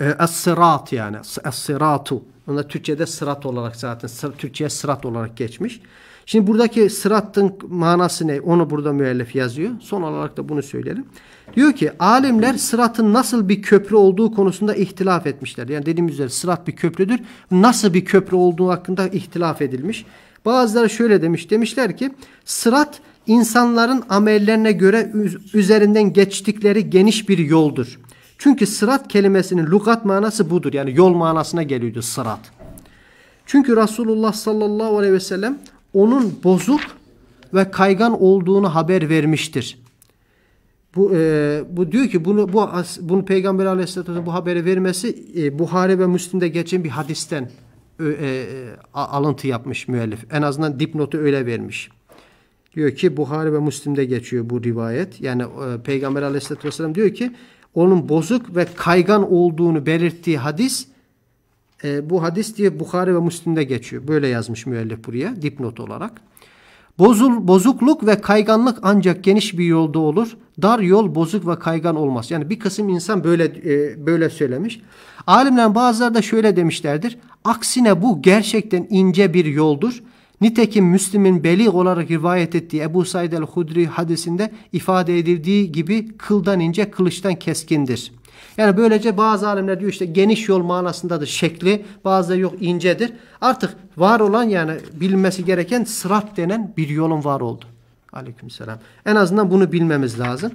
e, sırat yani. Es-sıratu. Onda Türkçe'de sırat olarak zaten Türkçe'ye sırat olarak geçmiş. Şimdi buradaki sırattın manası ne? Onu burada müellif yazıyor. Son olarak da bunu söyleyelim. Diyor ki alimler sıratın nasıl bir köprü olduğu konusunda ihtilaf etmişler. Yani dediğimiz üzere sırat bir köprüdür. Nasıl bir köprü olduğu hakkında ihtilaf edilmiş. Bazıları şöyle demiş. Demişler ki sırat insanların amellerine göre üzerinden geçtikleri geniş bir yoldur. Çünkü sırat kelimesinin lukat manası budur. Yani yol manasına geliyordu sırat. Çünkü Resulullah sallallahu aleyhi ve sellem onun bozuk ve kaygan olduğunu haber vermiştir. Bu, e, bu diyor ki bunu bu bunu Peygamber Aleyhisselatü Vesselam bu haberi vermesi e, Buhari ve Müslim'de geçen bir hadisten e, e, alıntı yapmış müellif. En azından dipnotu öyle vermiş. Diyor ki Buhari ve Müslim'de geçiyor bu rivayet. Yani e, Peygamber Aleyhisselatü Vesselam diyor ki onun bozuk ve kaygan olduğunu belirttiği hadis e, bu hadis diye Bukhari ve Müslim'de geçiyor. Böyle yazmış müellif buraya dipnot olarak. Bozul, bozukluk ve kayganlık ancak geniş bir yolda olur. Dar yol bozuk ve kaygan olmaz. Yani bir kısım insan böyle e, böyle söylemiş. Alimler bazıları da şöyle demişlerdir. Aksine bu gerçekten ince bir yoldur. Nitekim Müslim'in belik olarak rivayet ettiği Ebu Said el-Hudri hadisinde ifade edildiği gibi kıldan ince kılıçtan keskindir. Yani böylece bazı alimler diyor işte geniş yol manasındadır şekli. bazıları yok incedir. Artık var olan yani bilinmesi gereken sırat denen bir yolun var oldu. Aleykümselam. En azından bunu bilmemiz lazım.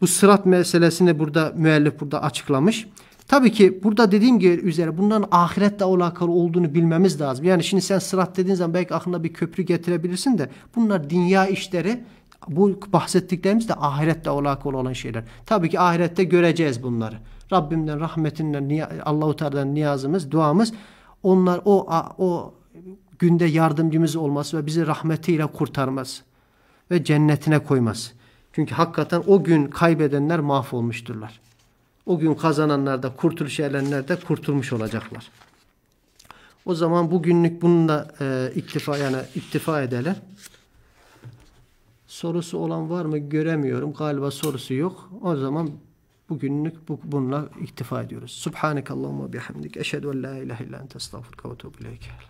Bu sırat meselesini burada müellif burada açıklamış. Tabii ki burada dediğim gibi üzere bundan ahirette alakalı olduğunu bilmemiz lazım. Yani şimdi sen sırat dediğin zaman belki aklına bir köprü getirebilirsin de bunlar dünya işleri bu bahsettiklerimiz de ahirette alakalı olan şeyler. Tabii ki ahirette göreceğiz bunları. Rabbimden rahmetinden Allahu Teala'dan niyazımız, duamız onlar o o günde yardımcımız olması ve bizi rahmetiyle kurtarması ve cennetine koyması. Çünkü hakikaten o gün kaybedenler mahvolmuşturlar. O gün kazananlar da kurtuluş erenler de kurtulmuş olacaklar. O zaman bugünlük bununla e, iktifa yani iktifa edelim. Sorusu olan var mı göremiyorum. Galiba sorusu yok. O zaman Bugünlük bu, bununla iktifa ediyoruz. Subhaneke bihamdik. Eşhedü en la ilahe illa ente estağfurke ve etûbü